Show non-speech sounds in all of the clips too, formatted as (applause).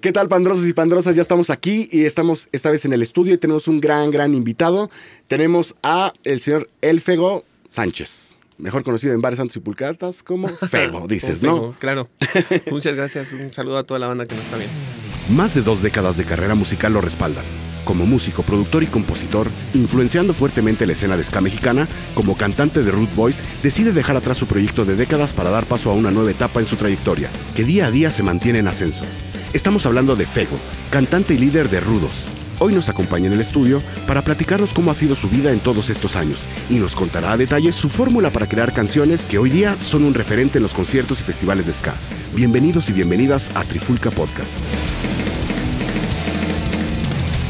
¿Qué tal, pandrosos y pandrosas? Ya estamos aquí y estamos esta vez en el estudio y tenemos un gran, gran invitado. Tenemos a el señor Elfego Sánchez, mejor conocido en bares santos y pulcatas como (laughs) Fego, dices, ¿no? Claro. (laughs) Muchas gracias. Un saludo a toda la banda que nos está viendo. Más de dos décadas de carrera musical lo respaldan. Como músico, productor y compositor, influenciando fuertemente la escena de ska mexicana, como cantante de Root Boys, decide dejar atrás su proyecto de décadas para dar paso a una nueva etapa en su trayectoria, que día a día se mantiene en ascenso. Estamos hablando de Fego, cantante y líder de Rudos. Hoy nos acompaña en el estudio para platicarnos cómo ha sido su vida en todos estos años y nos contará a detalle su fórmula para crear canciones que hoy día son un referente en los conciertos y festivales de ska. Bienvenidos y bienvenidas a Trifulca Podcast.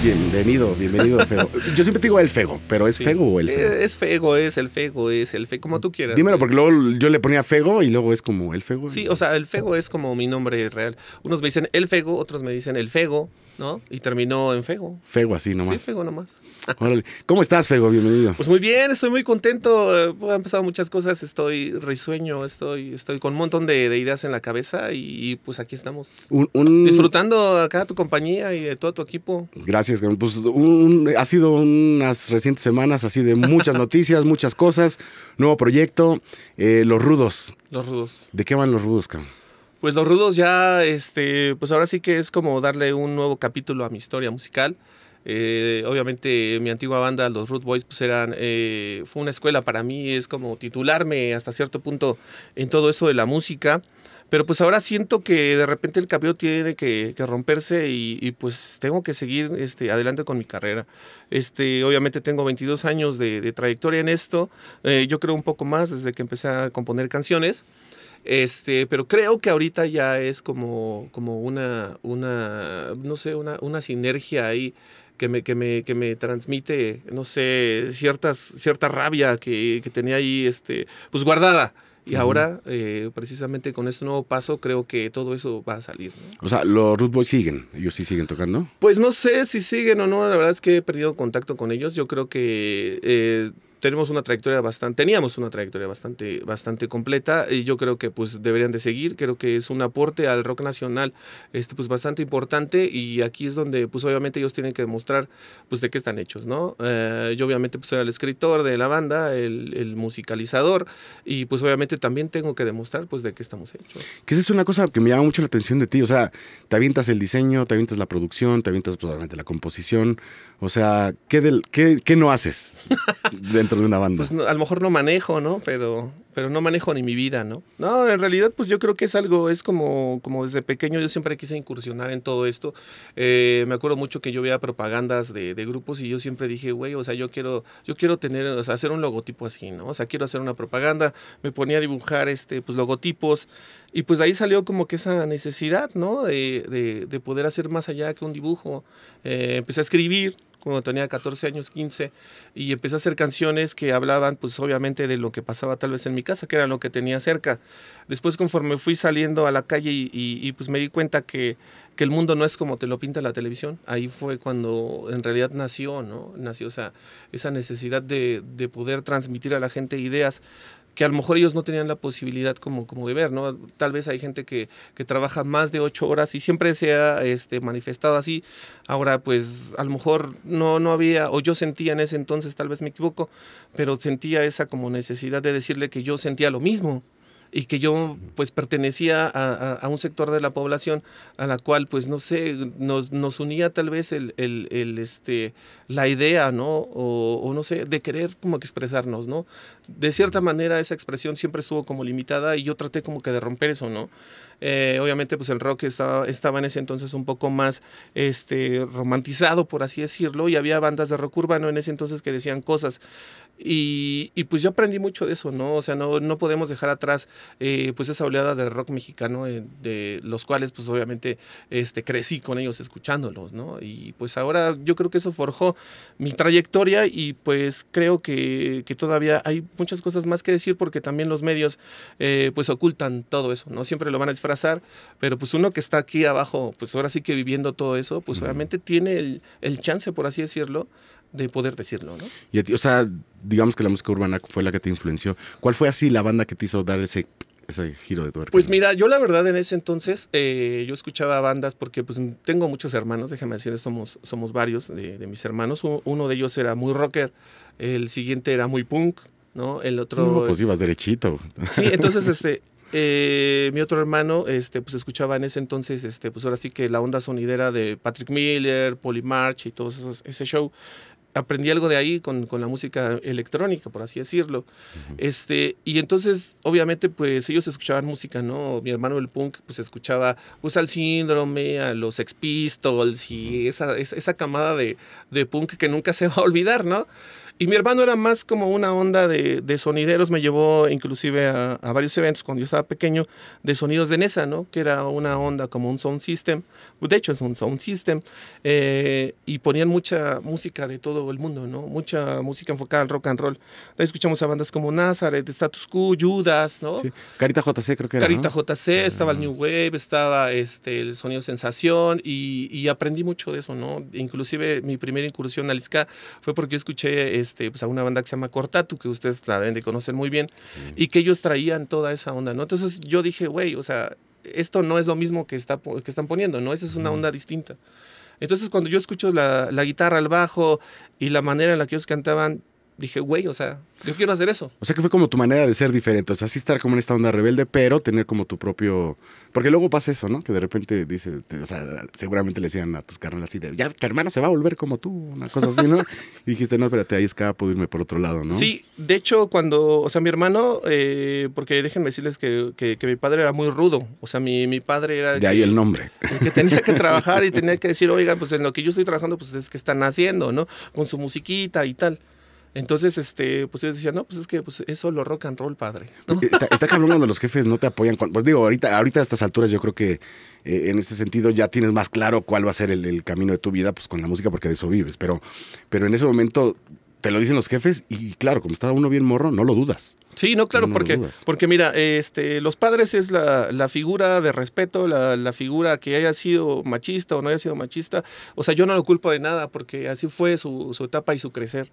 Bienvenido, bienvenido, Fego. (laughs) Yo siempre digo el Fego, pero ¿es Fego o el Fego? Es Fego, es el Fego, es el Fego, como tú quieras. Dímelo, porque luego yo le ponía Fego y luego es como el Fego. Sí, o sea, el Fego es como mi nombre real. Unos me dicen el Fego, otros me dicen el Fego. ¿no? Y terminó en Fego. Fego así nomás. Sí, Fego nomás. (laughs) Órale. ¿Cómo estás, Fego? Bienvenido. Pues muy bien, estoy muy contento. Eh, han pasado muchas cosas, estoy risueño, estoy, estoy con un montón de, ideas en la cabeza y, pues aquí estamos. Disfrutando acá tu compañía y de todo tu equipo. Gracias, pues ha sido unas recientes semanas así de muchas (laughs) noticias, muchas cosas, nuevo proyecto, eh, Los Rudos. Los Rudos. ¿De qué van Los Rudos, cabrón? Pues Los Rudos ya, este, pues ahora sí que es como darle un nuevo capítulo a mi historia musical. Eh, obviamente mi antigua banda, los Root Boys, pues eh, fue una escuela para mí, es como titularme hasta cierto punto en todo eso de la música. Pero pues ahora siento que de repente el cabello tiene que, romperse y, pues tengo que seguir este, adelante con mi carrera. Este, obviamente tengo 22 años de, trayectoria en esto, eh, yo creo un poco más desde que empecé a componer canciones. Este, pero creo que ahorita ya es como, como una, una, no sé, una, sinergia ahí que me, que me, que me transmite, no sé, ciertas, cierta rabia que, tenía ahí, este, pues guardada. Y ahora, eh, precisamente con este nuevo paso, creo que todo eso va a salir. O sea, los Root Boys siguen, ellos sí siguen tocando. Pues no sé si siguen o no, la verdad es que he perdido contacto con ellos. Yo creo que eh, tenemos una trayectoria bastante, teníamos una trayectoria bastante, bastante completa y yo creo que pues deberían de seguir, creo que es un aporte al rock nacional este, pues bastante importante y aquí es donde pues obviamente ellos tienen que demostrar pues de qué están hechos, ¿no? Eh, yo obviamente pues era el escritor de la banda, el, musicalizador y pues obviamente también tengo que demostrar pues de qué estamos hechos. Que esa es una cosa que me llama mucho la atención de ti, o sea, te avientas el diseño, te avientas la producción, te avientas pues obviamente la composición, o sea, ¿qué, del, qué, qué no haces? (laughs) de una banda? Pues a lo mejor no manejo, ¿no? Pero, pero no manejo ni mi vida, ¿no? No, en realidad pues yo creo que es algo, es como, como desde pequeño yo siempre quise incursionar en todo esto. Eh, me acuerdo mucho que yo veía propagandas de, grupos y yo siempre dije, güey, o sea, yo quiero, yo quiero tener, o sea, hacer un logotipo así, ¿no? O sea, quiero hacer una propaganda. Me ponía a dibujar, este, pues logotipos. Y pues de ahí salió como que esa necesidad, ¿no? De, de, poder hacer más allá que un dibujo. Eh, empecé a escribir cuando tenía 14 años, 15, y empecé a hacer canciones que hablaban, pues obviamente, de lo que pasaba tal vez en mi casa, que era lo que tenía cerca. Después, conforme fui saliendo a la calle y, pues me di cuenta que, el mundo no es como te lo pinta la televisión, ahí fue cuando en realidad nació, ¿no? Nació o esa necesidad de, de poder transmitir a la gente ideas que a lo mejor ellos no tenían la posibilidad como, como de ver, ¿no? Tal vez hay gente que, que trabaja más de ocho horas y siempre se ha este, manifestado así. Ahora, pues a lo mejor no, no había, o yo sentía en ese entonces, tal vez me equivoco, pero sentía esa como necesidad de decirle que yo sentía lo mismo y que yo pues pertenecía a, un sector de la población a la cual pues no sé, nos, unía tal vez el, este, la idea, ¿no? O, no sé, de querer como que expresarnos, ¿no? De cierta manera esa expresión siempre estuvo como limitada y yo traté como que de romper eso, ¿no? Eh, obviamente pues el rock estaba, estaba en ese entonces un poco más este, romantizado, por así decirlo, y había bandas de rock urbano en ese entonces que decían cosas y, pues yo aprendí mucho de eso, ¿no? O sea, no, no podemos dejar atrás eh, pues esa oleada de rock mexicano, eh, de los cuales pues obviamente este, crecí con ellos escuchándolos, ¿no? Y pues ahora yo creo que eso forjó mi trayectoria y pues creo que, que todavía hay muchas cosas más que decir porque también los medios eh, pues ocultan todo eso, ¿no? Siempre lo van a disfrazar, pero pues uno que está aquí abajo, pues ahora sí que viviendo todo eso, pues obviamente tiene el, el chance, por así decirlo, de poder decirlo, ¿no? Y o sea, digamos que la música urbana fue la que te influenció. ¿Cuál fue así la banda que te hizo dar ese, ese giro de tuerca? Pues mira, yo la verdad en ese entonces eh, yo escuchaba bandas porque pues tengo muchos hermanos, déjame decir, somos, somos varios de, mis hermanos. Uno de ellos era muy rocker, el siguiente era muy punk, ¿no? El otro... No, pues ibas derechito. Sí, entonces este... Eh, mi otro hermano, este, pues escuchaba en ese entonces, este, pues ahora sí que la onda sonidera de Patrick Miller, Polly March y todo ese show aprendí algo de ahí con, la música electrónica, por así decirlo. este, y entonces, obviamente, pues ellos escuchaban música, ¿no? Mi hermano el punk, pues escuchaba usa pues, al síndrome, a los Expistols Pistols y esa, esa, esa camada de, de, punk que nunca se va a olvidar, ¿no? Y mi hermano era más como una onda de, sonideros, me llevó inclusive a, varios eventos cuando yo estaba pequeño de sonidos de NESA, ¿no? Que era una onda como un sound system, de hecho es un sound system, eh, y ponían mucha música de todo el mundo, ¿no? Mucha música enfocada al rock and roll. Ahí escuchamos a bandas como Nazareth, Status Quo, Judas, ¿no? Carita JC creo que era. Carita JC, eh. estaba el New Wave, estaba este, el sonido sensación, y, aprendí mucho de eso, ¿no? Inclusive mi primera incursión al ska fue porque yo escuché... Este, pues, a una banda que se llama Cortatu, que ustedes la deben de conocer muy bien, y que ellos traían toda esa onda, ¿no? Entonces yo dije, güey, o sea, esto no es lo mismo que, está, que están poniendo, ¿no? Esa es una onda distinta. Entonces cuando yo escucho la, la guitarra, el bajo y la manera en la que ellos cantaban, dije, güey, o sea, yo quiero hacer eso. O sea que fue como tu manera de ser diferente, o sea, sí estar como en esta onda rebelde, pero tener como tu propio... Porque luego pasa eso, ¿no? Que de repente dice, o sea, seguramente le decían a tus carnales así de, ya, tu hermano se va a volver como tú, una cosa así, ¿no? (laughs) y dijiste, no, espérate, ahí escapo, irme por otro lado, ¿no? Sí, de hecho, cuando, o sea, mi hermano, eh, porque déjenme decirles que, que, mi padre era muy rudo, o sea, mi, mi padre era... de ahí el nombre. El que tenía que trabajar y (laughs) tenía que decir, oiga, pues en lo que yo estoy trabajando, pues es que están haciendo, ¿no? Con su musiquita y tal. Entonces, este, pues ellos decían, no, pues es que pues, es solo rock and roll, padre. Está, cabrón cuando los jefes no te apoyan. Pues digo, ahorita, ahorita a estas alturas yo creo que eh, en ese sentido ya tienes más claro cuál va a ser el, camino de tu vida pues con la música porque de eso vives. Pero, pero en ese momento te lo dicen los jefes y claro, como estaba uno bien morro, no lo dudas. Sí, no, claro, porque, porque mira, este, los padres es la, figura de respeto, la, la, figura que haya sido machista o no haya sido machista. O sea, yo no lo culpo de nada porque así fue su, etapa y su crecer.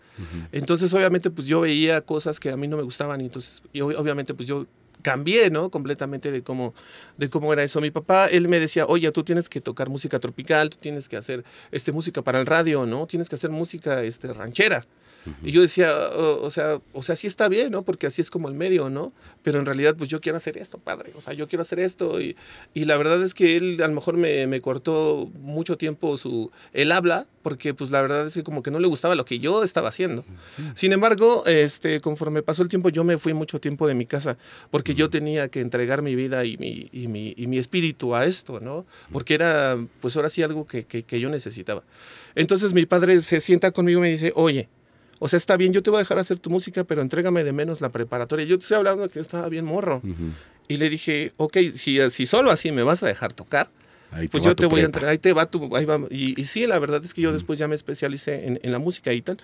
Entonces, obviamente, pues yo veía cosas que a mí no me gustaban y entonces, y obviamente, pues yo cambié, ¿no? Completamente de cómo, de cómo era eso. Mi papá, él me decía, oye, tú tienes que tocar música tropical, tú tienes que hacer este, música para el radio, ¿no? Tienes que hacer música este, ranchera. Y yo decía, oh, o sea, o sea, sí está bien, ¿no? Porque así es como el medio, ¿no? Pero en realidad, pues yo quiero hacer esto, padre. O sea, yo quiero hacer esto. Y, y la verdad es que él a lo mejor me, me cortó mucho tiempo su... El habla, porque pues la verdad es que como que no le gustaba lo que yo estaba haciendo. Sin embargo, este, conforme pasó el tiempo, yo me fui mucho tiempo de mi casa, porque yo tenía que entregar mi vida y mi, y mi, y mi espíritu a esto, ¿no? Porque era, pues ahora sí, algo que, que, que yo necesitaba. Entonces mi padre se sienta conmigo y me dice, oye, o sea, está bien, yo te voy a dejar hacer tu música, pero entrégame de menos la preparatoria. Yo te estoy hablando de que estaba bien morro. Y le dije, ok, si, si solo así me vas a dejar tocar, pues yo te voy a entregar, ahí te va tu... Ahí Y, sí, la verdad es que yo después ya me especialicé en, en, la música y tal,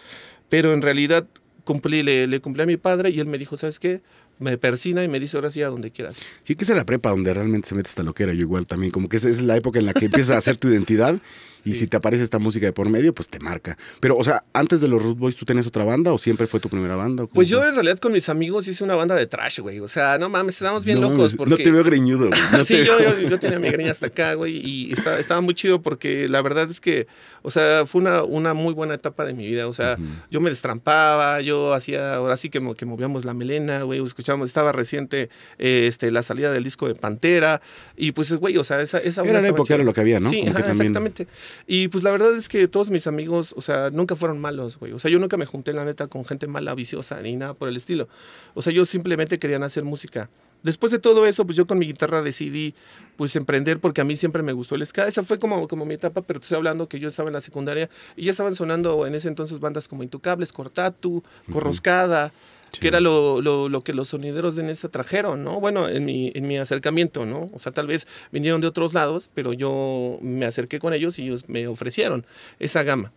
pero en realidad cumplí, le, le cumplí a mi padre y él me dijo, ¿sabes qué? me persina y me dice ahora sí a donde quieras. Sí, que es la prepa donde realmente se mete esta loquera. Yo igual también, como que es la época en la que empiezas a hacer tu identidad y si te aparece esta música de por medio, pues te marca. Pero, o sea, antes de los Root Boys, ¿tú tenías otra banda o siempre fue tu primera banda? Pues yo en realidad con mis amigos hice una banda de trash, güey. O sea, no mames, estábamos bien locos. No te veo greñudo. (laughs) sí, yo, tenía mi greña hasta acá, güey. Y estaba, muy chido porque la verdad es que, o sea, fue una, una muy buena etapa de mi vida. O sea, yo me destrampaba, yo hacía, ahora sí que, que movíamos la melena, güey. Escuchábamos, estaba reciente eh, este, la salida del disco de Pantera. Y pues, güey, o sea, esa, esa Era época, lo que había, ¿no? Sí, exactamente. Y pues la verdad es que todos mis amigos, o sea, nunca fueron malos, güey. O sea, yo nunca me junté, la neta, con gente mala, viciosa, ni nada por el estilo. O sea, yo simplemente querían hacer música. Después de todo eso, pues yo con mi guitarra decidí pues emprender porque a mí siempre me gustó el ska. Esa fue como, como mi etapa, pero estoy hablando que yo estaba en la secundaria y ya estaban sonando en ese entonces bandas como Intucables, Cortatu, Corroscada que era lo, lo, lo, que los sonideros de Nesa trajeron, ¿no? Bueno, en mi, en mi acercamiento, ¿no? O sea, tal vez vinieron de otros lados, pero yo me acerqué con ellos y ellos me ofrecieron esa gama.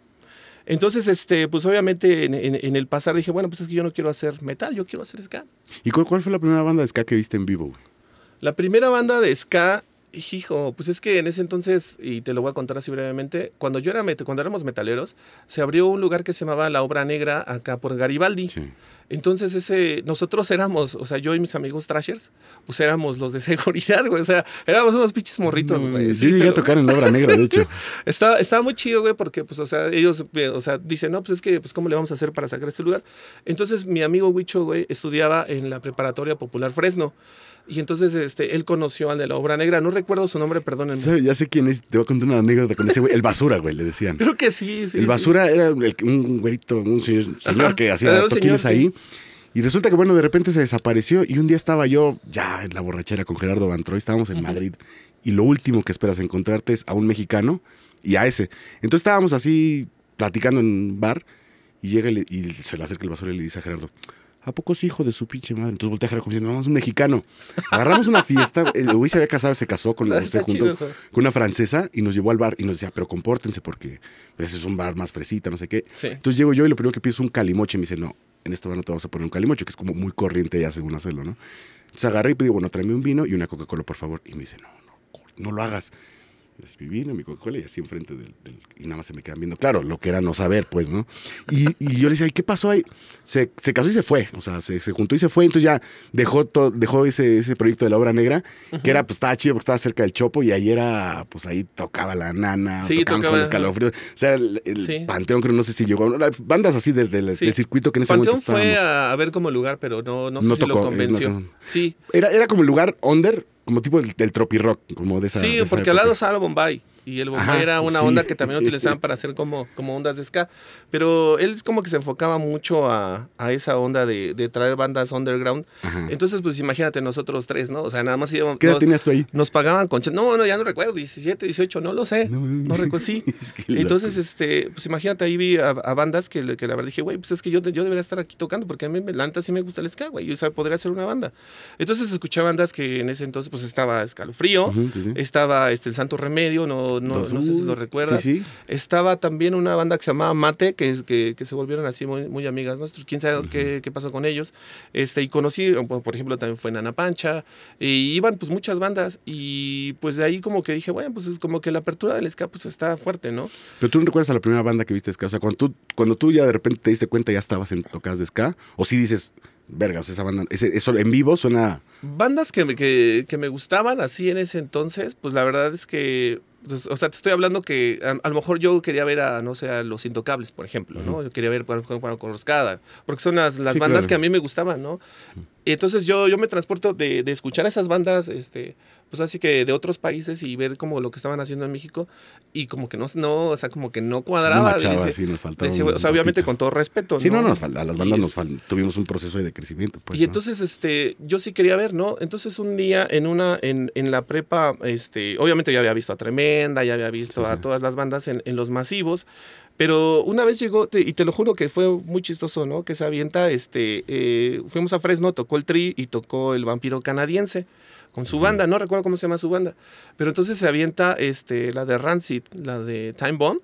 Entonces, este, pues obviamente en, en el pasar dije, bueno, pues es que yo no quiero hacer metal, yo quiero hacer ska. ¿Y cuál, cuál fue la primera banda de ska que viste en vivo? La primera banda de ska Hijo, pues es que en ese entonces, y te lo voy a contar así brevemente, cuando yo era cuando éramos metaleros, se abrió un lugar que se llamaba La Obra Negra acá por Garibaldi. Entonces ese nosotros éramos, o sea, yo y mis amigos Trashers, pues éramos los de seguridad, güey, o sea, éramos unos pinches morritos, güey. sí, llegué a tocar en La Obra Negra, de hecho. (laughs) estaba, estaba muy chido, güey, porque pues o sea, ellos eh, o sea, dicen, "No, pues es que pues cómo le vamos a hacer para sacar este lugar." Entonces mi amigo Huicho, güey, estudiaba en la Preparatoria Popular Fresno. Y entonces este, él conoció al de la obra negra. No recuerdo su nombre, perdónenme. Ya sé quién es. Te voy a contar una anécdota con ese güey. El basura, güey, le decían. Creo que sí, sí. El basura era un güerito, un señor, que hacía toquines ahí. Y resulta que, bueno, de repente se desapareció. Y un día estaba yo ya en la borrachera con Gerardo Bantroy. Estábamos en Madrid. Y lo último que esperas encontrarte es a un mexicano y a ese. Entonces estábamos así platicando en un bar. Y llega y se le acerca el basura y le dice a Gerardo: ¿a poco es hijo de su pinche madre? Entonces voltea a Jara como diciendo, no, es un mexicano. Agarramos una fiesta, eh, el güey se había casado, se casó (laughs) con, una francesa y nos llevó al bar y nos decía, pero compórtense porque ese es un bar más fresita, no sé qué. Entonces llego yo y lo primero que pido es un calimoche y me dice, no, en este bar no te vamos a poner un calimoche, que es como muy corriente ya según hacerlo, ¿no? Entonces agarré y pedí, bueno, tráeme un vino y una Coca-Cola, por favor. Y me dice, no, no, no lo hagas viví en mi coca y así enfrente del, Y nada más se me quedan viendo, claro, lo que era no saber, pues, ¿no? Y, yo le decía, qué pasó ahí? Se, casó y se fue, o sea, se, juntó y se fue, entonces ya dejó, dejó ese, proyecto de la obra negra, que era, pues estaba chido porque estaba cerca del Chopo y ahí era, pues ahí tocaba la nana, sí, tocaba, con escalofríos, o sea, el, Panteón creo, no sé si llegó, bandas así del, circuito que en ese momento Panteón fue a, ver como lugar, pero no, no sé no si lo convenció. sí. Era, era como el lugar under, como tipo del, del tropi rock, como de esa. Sí, porque al lado sale Bombay y el era una onda (laughs) que también utilizaban para hacer como, como ondas de ska. Pero él es como que se enfocaba mucho a, esa onda de, de, traer bandas underground. Entonces, pues imagínate nosotros tres, ¿no? O sea, nada más íbamos... ¿Qué Nos pagaban con... No, no, ya no recuerdo, 17, 18, no lo sé. No, recuerdo, sí. (laughs) Entonces, este, pues imagínate, ahí vi a, bandas que, la verdad dije, güey, pues es que yo, yo debería estar aquí tocando porque a mí me lanta sí me gusta el ska, güey. yo sea, podría hacer una banda. Entonces escuché bandas que en ese entonces pues estaba Escalofrío, estaba este, El Santo Remedio, no no, sé si lo recuerdas. Estaba también una banda que se llamaba Mate, que, se volvieron así muy, amigas nuestras. Quién sabe qué, qué, pasó con ellos. Este, y conocí, por ejemplo, también fue Nana Pancha. Y iban pues muchas bandas. Y pues de ahí como que dije, bueno, pues es como que la apertura del ska pues está fuerte, ¿no? Pero tú no recuerdas a la primera banda que viste ska. O sea, cuando tú, cuando tú ya de repente te diste cuenta ya estabas en tocadas de ska. O si sí dices, verga, o sea, esa banda, eso en vivo suena... Bandas que, que me gustaban así en ese entonces, pues la verdad es que o sea, te estoy hablando que a, lo mejor yo quería ver a, no sé, a Los Intocables, por ejemplo, ¿no? Yo quería ver Juan roscada, porque son las, las bandas que a mí me gustaban, ¿no? Y entonces yo, yo me transporto de, de escuchar a esas bandas, este, pues así que de otros países y ver como lo que estaban haciendo en México y como que no, no o sea, como que no cuadraba. Sí, nos faltaba o sea, obviamente con todo respeto. Sí, no, nos falta, a las bandas nos faltaba, tuvimos un proceso de crecimiento. Pues, y entonces, este, yo sí quería ver, ¿no? Entonces un día en una, en, en la prepa, este, obviamente ya había visto a Tremenda, ya había visto a todas las bandas en, los masivos. Pero una vez llegó, y te lo juro que fue muy chistoso, ¿no? Que se avienta, este, eh, fuimos a Fresno, tocó el Tri y tocó el Vampiro Canadiense con su banda, no recuerdo cómo se llama su banda, pero entonces se avienta este, la de Rancid, la de Time Bomb,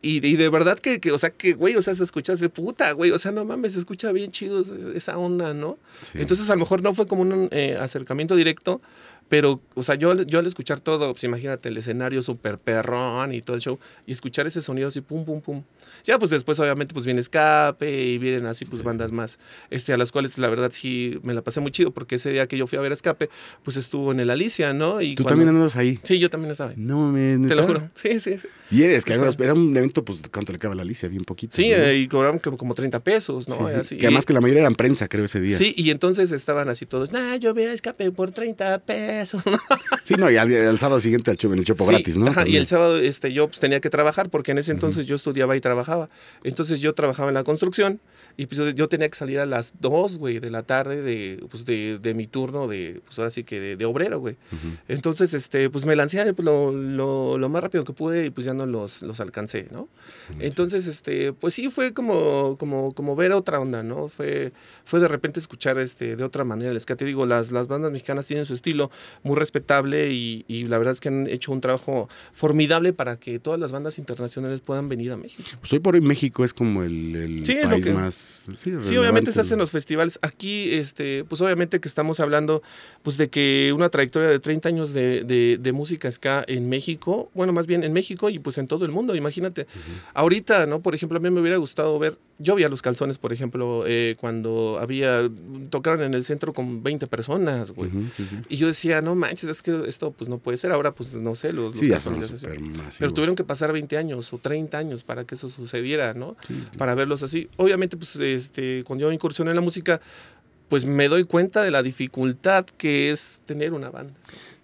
y, de verdad que, que, o sea, que, güey, o sea, se escucha de puta, güey, o sea, no mames, se escucha bien chido esa onda, ¿no? Entonces a lo mejor no fue como un eh, acercamiento directo, pero, o sea, yo, yo al escuchar todo, pues imagínate el escenario súper perrón y todo el show, y escuchar ese sonido así, pum, pum, pum. Ya, pues después, obviamente, pues viene Escape y vienen así, pues bandas más, este, a las cuales la verdad sí me la pasé muy chido, porque ese día que yo fui a ver Escape, pues estuvo en el Alicia, ¿no? Y ¿Tú también andabas ahí? Sí, yo también estaba No, me. Te lo juro. Sí, sí, sí. Y eres, que era un evento, pues, ¿cuánto le cabe la Alicia? Bien poquito. Sí, eh, y cobraron como 30 pesos, ¿no? Sí, Así. Que además que la mayoría eran prensa, creo, ese día. Sí, y entonces estaban así todos, nah, yo a Escape por 30 pesos sí, no, y al, el sábado siguiente el, el chopo gratis, ¿no? y el sábado este, yo pues, tenía que trabajar porque en ese entonces yo estudiaba y trabajaba. Entonces yo trabajaba en la construcción y pues, yo tenía que salir a las 2, güey, de la tarde de, pues, de, mi turno de, pues que de, obrero, güey. Entonces, este, pues me lancé pues, lo, lo, más rápido que pude y pues ya no los, los alcancé, ¿no? Entonces, este, pues sí fue como, como, como ver otra onda, ¿no? Fue, fue de repente escuchar este, de otra manera les ska. Te digo, las, las bandas mexicanas tienen su estilo muy respetable y, y la verdad es que han hecho un trabajo formidable para que todas las bandas internacionales puedan venir a México. Pues hoy por hoy México es como el, país más sí, obviamente se hacen los festivales. Aquí, este, pues obviamente que estamos hablando pues de que una trayectoria de 30 años de, de, música ska en México, bueno, más bien en México y pues en todo el mundo, imagínate. Ahorita, ¿no? Por ejemplo, a mí me hubiera gustado ver, yo vi los calzones, por ejemplo, eh, cuando había, tocaron en el centro con 20 personas, güey. Y yo decía, no manches, es que esto pues no puede ser. Ahora pues no sé, los, los calzones. Pero tuvieron que pasar 20 años o 30 años para que eso sucediera, ¿no? Para verlos así. Obviamente pues este, cuando yo incursioné en la música, pues me doy cuenta de la dificultad que es tener una banda.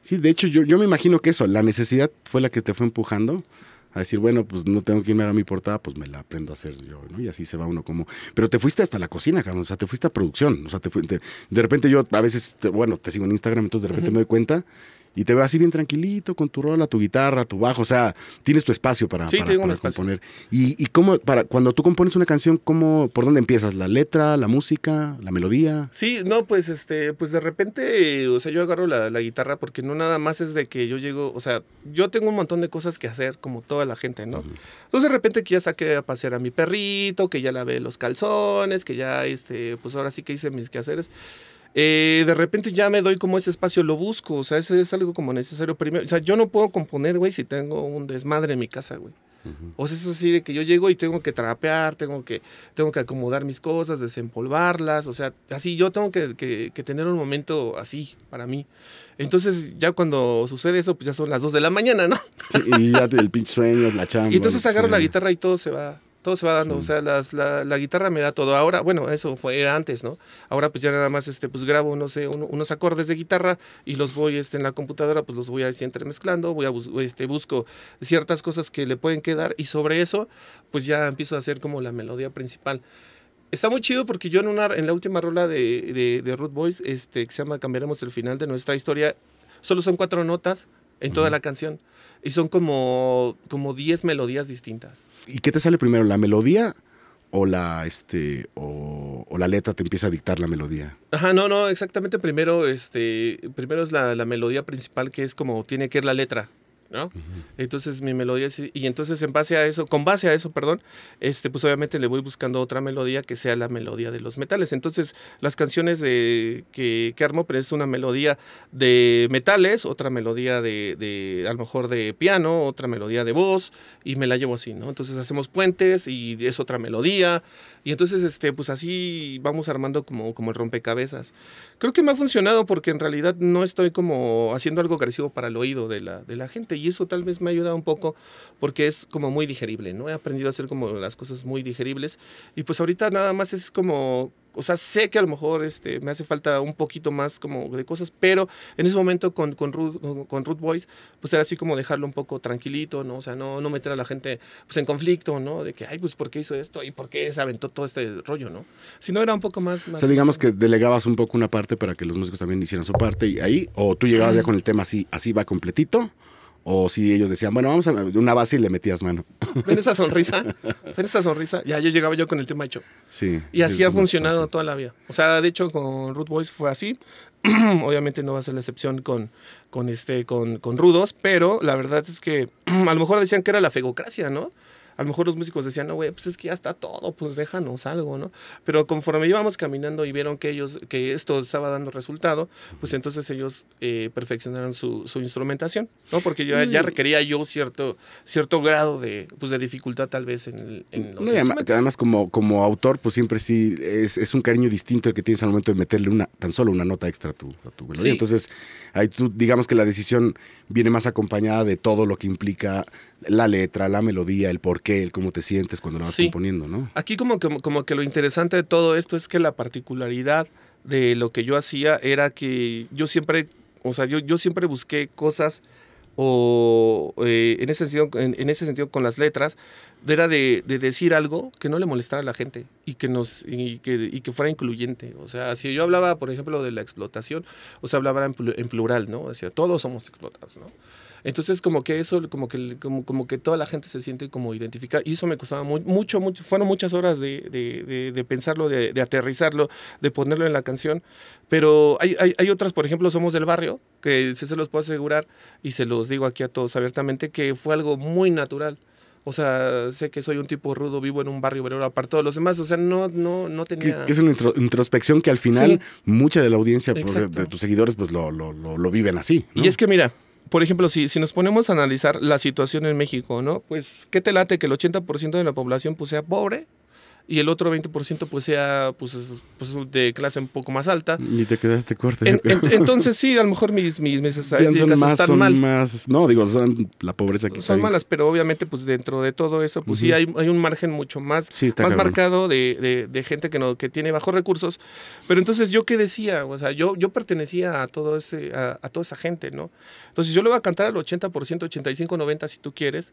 Sí, de hecho yo, me imagino que eso, la necesidad fue la que te fue empujando a decir, bueno, pues no tengo que me haga mi portada, pues me la aprendo a hacer yo, Y así se va uno como... Pero te fuiste hasta la cocina, cabrón, o sea, te fuiste a producción, o sea, te, de repente yo a veces, bueno, te sigo en Instagram, entonces de repente me doy cuenta y te veo así bien tranquilito con tu rola, tu guitarra, tu bajo, o sea, tienes tu espacio para, para, componer. Y, y cómo, para, cuando tú compones una canción, ¿cómo, ¿por dónde empiezas? ¿La letra, la música, la melodía? Sí, no, pues, este, pues de repente, o sea, yo agarro la, la guitarra porque no nada más es de que yo llego, o sea, yo tengo un montón de cosas que hacer como toda la gente, ¿no? Entonces de repente que ya saqué a pasear a mi perrito, que ya lavé los calzones, que ya, este, pues ahora sí que hice mis quehaceres. Eh, de repente ya me doy como ese espacio, lo busco, o sea, eso es algo como necesario primero. O sea, yo no puedo componer, güey, si tengo un desmadre en mi casa, güey. O sea, es así de que yo llego y tengo que trapear, tengo que, tengo que acomodar mis cosas, desempolvarlas, o sea, así yo tengo que, tener un momento así para mí. Entonces, ya cuando sucede eso, pues ya son las 2 de la mañana, ¿no? y ya el pinche sueño, la chamba. Y entonces agarro la guitarra y todo se va, todo se va dando, o sea, la, guitarra me da todo. Ahora, bueno, eso fue, era antes, ¿no? Ahora pues ya nada más, este, pues grabo, no sé, unos acordes de guitarra y los voy este, en la computadora, pues los voy así entremezclando, voy a este, busco ciertas cosas que le pueden quedar y sobre eso, pues ya empiezo a hacer como la melodía principal. Está muy chido porque yo en, una, en la última rola de, de, Root Boys, este, que se llama Cambiaremos el final de nuestra historia, solo son cuatro notas en toda la canción. Y son como, como 10 melodías distintas. ¿Y qué te sale primero, la melodía o la, este, o, la letra te empieza a dictar la melodía? Ajá, no, no, exactamente primero, este, primero es la, la melodía principal que es como tiene que ir la letra. Entonces mi melodía es, y entonces en base a eso, con base a eso, perdón, este pues obviamente le voy buscando otra melodía que sea la melodía de los metales. Entonces, las canciones de que, armó armo pero pues, es una melodía de metales, otra melodía de, de a lo mejor de piano, otra melodía de voz y me la llevo así, ¿no? Entonces hacemos puentes y es otra melodía y entonces, este, pues así vamos armando como, como el rompecabezas. Creo que me ha funcionado porque en realidad no estoy como haciendo algo agresivo para el oído de la, de la gente y eso tal vez me ha ayudado un poco porque es como muy digerible, ¿no? He aprendido a hacer como las cosas muy digeribles y pues ahorita nada más es como o sea, sé que a lo mejor este, me hace falta un poquito más como de cosas, pero en ese momento con, con, Ruth, con, Boys, pues era así como dejarlo un poco tranquilito, ¿no? O sea, no, no meter a la gente pues, en conflicto, ¿no? De que, ay, pues, ¿por qué hizo esto? ¿Y por qué se aventó todo este rollo, ¿no? Si no, era un poco más... o sea, digamos que delegabas un poco una parte para que los músicos también hicieran su parte y ahí, o tú llegabas ya con el tema así, así va completito. O si ellos decían, bueno, vamos a una base y le metías mano. (laughs) Ven esa sonrisa, (laughs) ven esa sonrisa. Ya yo llegaba yo con el tema hecho. Sí. Y así ha funcionado toda la vida. O sea, de hecho, con Root Boys fue así. (clears throat) Obviamente no va a ser la excepción con, con, este, con, con Rudos, pero la verdad es que (clears throat) a lo mejor decían que era la fegocracia, ¿no? a lo mejor los músicos decían, no, güey, pues es que ya está todo, pues déjanos algo, ¿no? Pero conforme íbamos caminando y vieron que ellos, que esto estaba dando resultado, pues entonces ellos eh, perfeccionaron su, instrumentación, ¿no? Porque ya mm. requería yo cierto, cierto grado de, pues, de dificultad tal vez en, los Además, como, como autor, pues siempre sí es, un cariño distinto el que tienes al momento de meterle una, tan solo una nota extra a tu, Entonces, ahí tú, digamos que la decisión viene más acompañada de todo lo que implica la letra, la melodía, el porqué cómo te sientes cuando lo vas componiendo, ¿no? Aquí como que, como que lo interesante de todo esto es que la particularidad de lo que yo hacía era que yo siempre, o sea, yo, yo siempre busqué cosas o eh, en, ese sentido, en, ese sentido con las letras, era de, decir algo que no le molestara a la gente y que, nos, y que, fuera incluyente. O sea, si yo hablaba, por ejemplo, de la explotación, o sea, hablaba en, plural, ¿no? Decía, todos somos explotados, ¿no? Entonces como que eso, como que, como, que toda la gente se siente como identificada y eso me costaba mucho, mucho, fueron muchas horas de, de, de, pensarlo, de, aterrizarlo, de ponerlo en la canción, pero hay, hay, hay otras, por ejemplo, Somos del Barrio, que se, se los puedo asegurar y se los digo aquí a todos abiertamente, que fue algo muy natural. O sea, sé que soy un tipo rudo, vivo en un barrio pero aparte de los demás. O sea, no, no, no tenía. es una introspección que al final mucha de la audiencia de, tus seguidores pues lo, lo, lo, lo viven así. Y es que mira, por ejemplo, si, si nos ponemos a analizar la situación en México, ¿no? Pues, ¿qué te late que el 80% de la población pues, sea pobre? y el otro 20% pues sea pues, pues, de clase un poco más alta. Y te quedaste este corto. (laughs) entonces sí, a lo mejor mis, mis mesas son están son mal. Más, no, digo, son la pobreza que Son malas, pero obviamente pues dentro de todo eso pues sí hay, hay, un margen mucho más, más marcado de, de, gente que, no, que tiene bajos recursos. Pero entonces yo qué decía, o sea, yo, yo pertenecía a, todo ese, a, a toda esa gente, ¿no? Entonces yo le voy a cantar al 80%, 85, 90 si tú quieres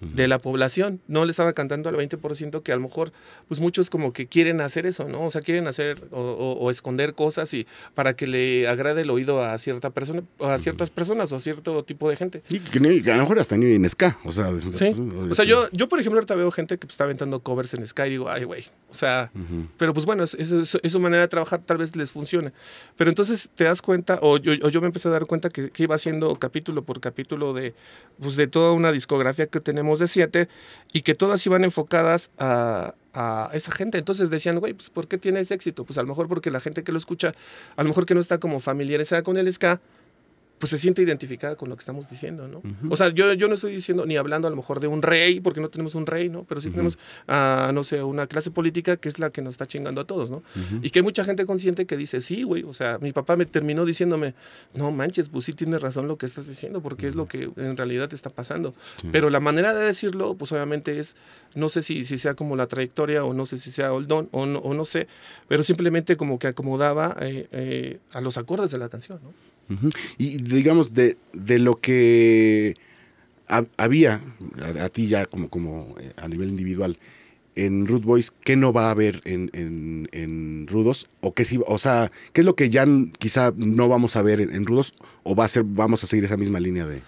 de la población. No le estaba cantando al 20% que a lo mejor, pues muchos como que quieren hacer eso, ¿no? O sea, quieren hacer o, esconder cosas y para que le agrade el oído a cierta persona, a ciertas personas o a cierto tipo de gente. Y que a lo mejor hasta ni en Ska, o sea. Sí. O sea, yo, yo por ejemplo ahorita veo gente que pues, está aventando covers en Ska y digo, ay, güey, o sea, pero pues bueno, es, es, su manera de trabajar, tal vez les funcione. Pero entonces te das cuenta, o yo, yo me empecé a dar cuenta que, que iba haciendo capítulo por capítulo de, pues, de toda una discografía que tenemos de siete, y que todas iban enfocadas a, a esa gente. Entonces decían, güey, pues ¿por qué tiene ese éxito? Pues a lo mejor porque la gente que lo escucha, a lo mejor que no está como familiarizada con el ska, pues se siente identificada con lo que estamos diciendo, ¿no? O sea, yo, yo no estoy diciendo ni hablando a lo mejor de un rey, porque no tenemos un rey, ¿no? Pero sí tenemos, no sé, una clase política que es la que nos está chingando a todos, ¿no? Y que hay mucha gente consciente que dice, sí, güey, o sea, mi papá me terminó diciéndome, no manches, pues sí tienes razón lo que estás diciendo, porque es lo que en realidad te está pasando. Pero la manera de decirlo, pues obviamente es, no sé si, si sea como la trayectoria o no sé si sea el o no, o no sé, pero simplemente como que acomodaba eh, eh, a los acordes de la canción, ¿no? Y digamos, de, de lo que había, a, ti ya como, como eh, a nivel individual, en Rude Boys, ¿qué no va a haber en, en, Rudos? O qué sí, o sea, ¿qué es lo que ya quizá no vamos a ver en, Rudos? ¿O va a ser, vamos a seguir esa misma línea de,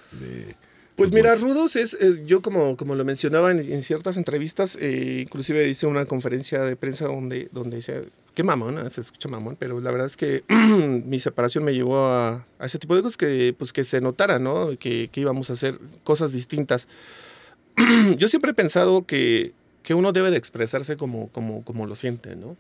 pues mira, Rudos es, yo como, como lo mencionaba en, ciertas entrevistas, eh, inclusive hice una conferencia de prensa donde, donde qué mamón, se escucha mamón, pero la verdad es que (clears throat) mi separación me llevó a, ese tipo de cosas que, pues, que se notara, ¿no? Que, íbamos a hacer cosas distintas. (clears throat) Yo siempre he pensado que, que uno debe de expresarse como, como, como lo siente, ¿no?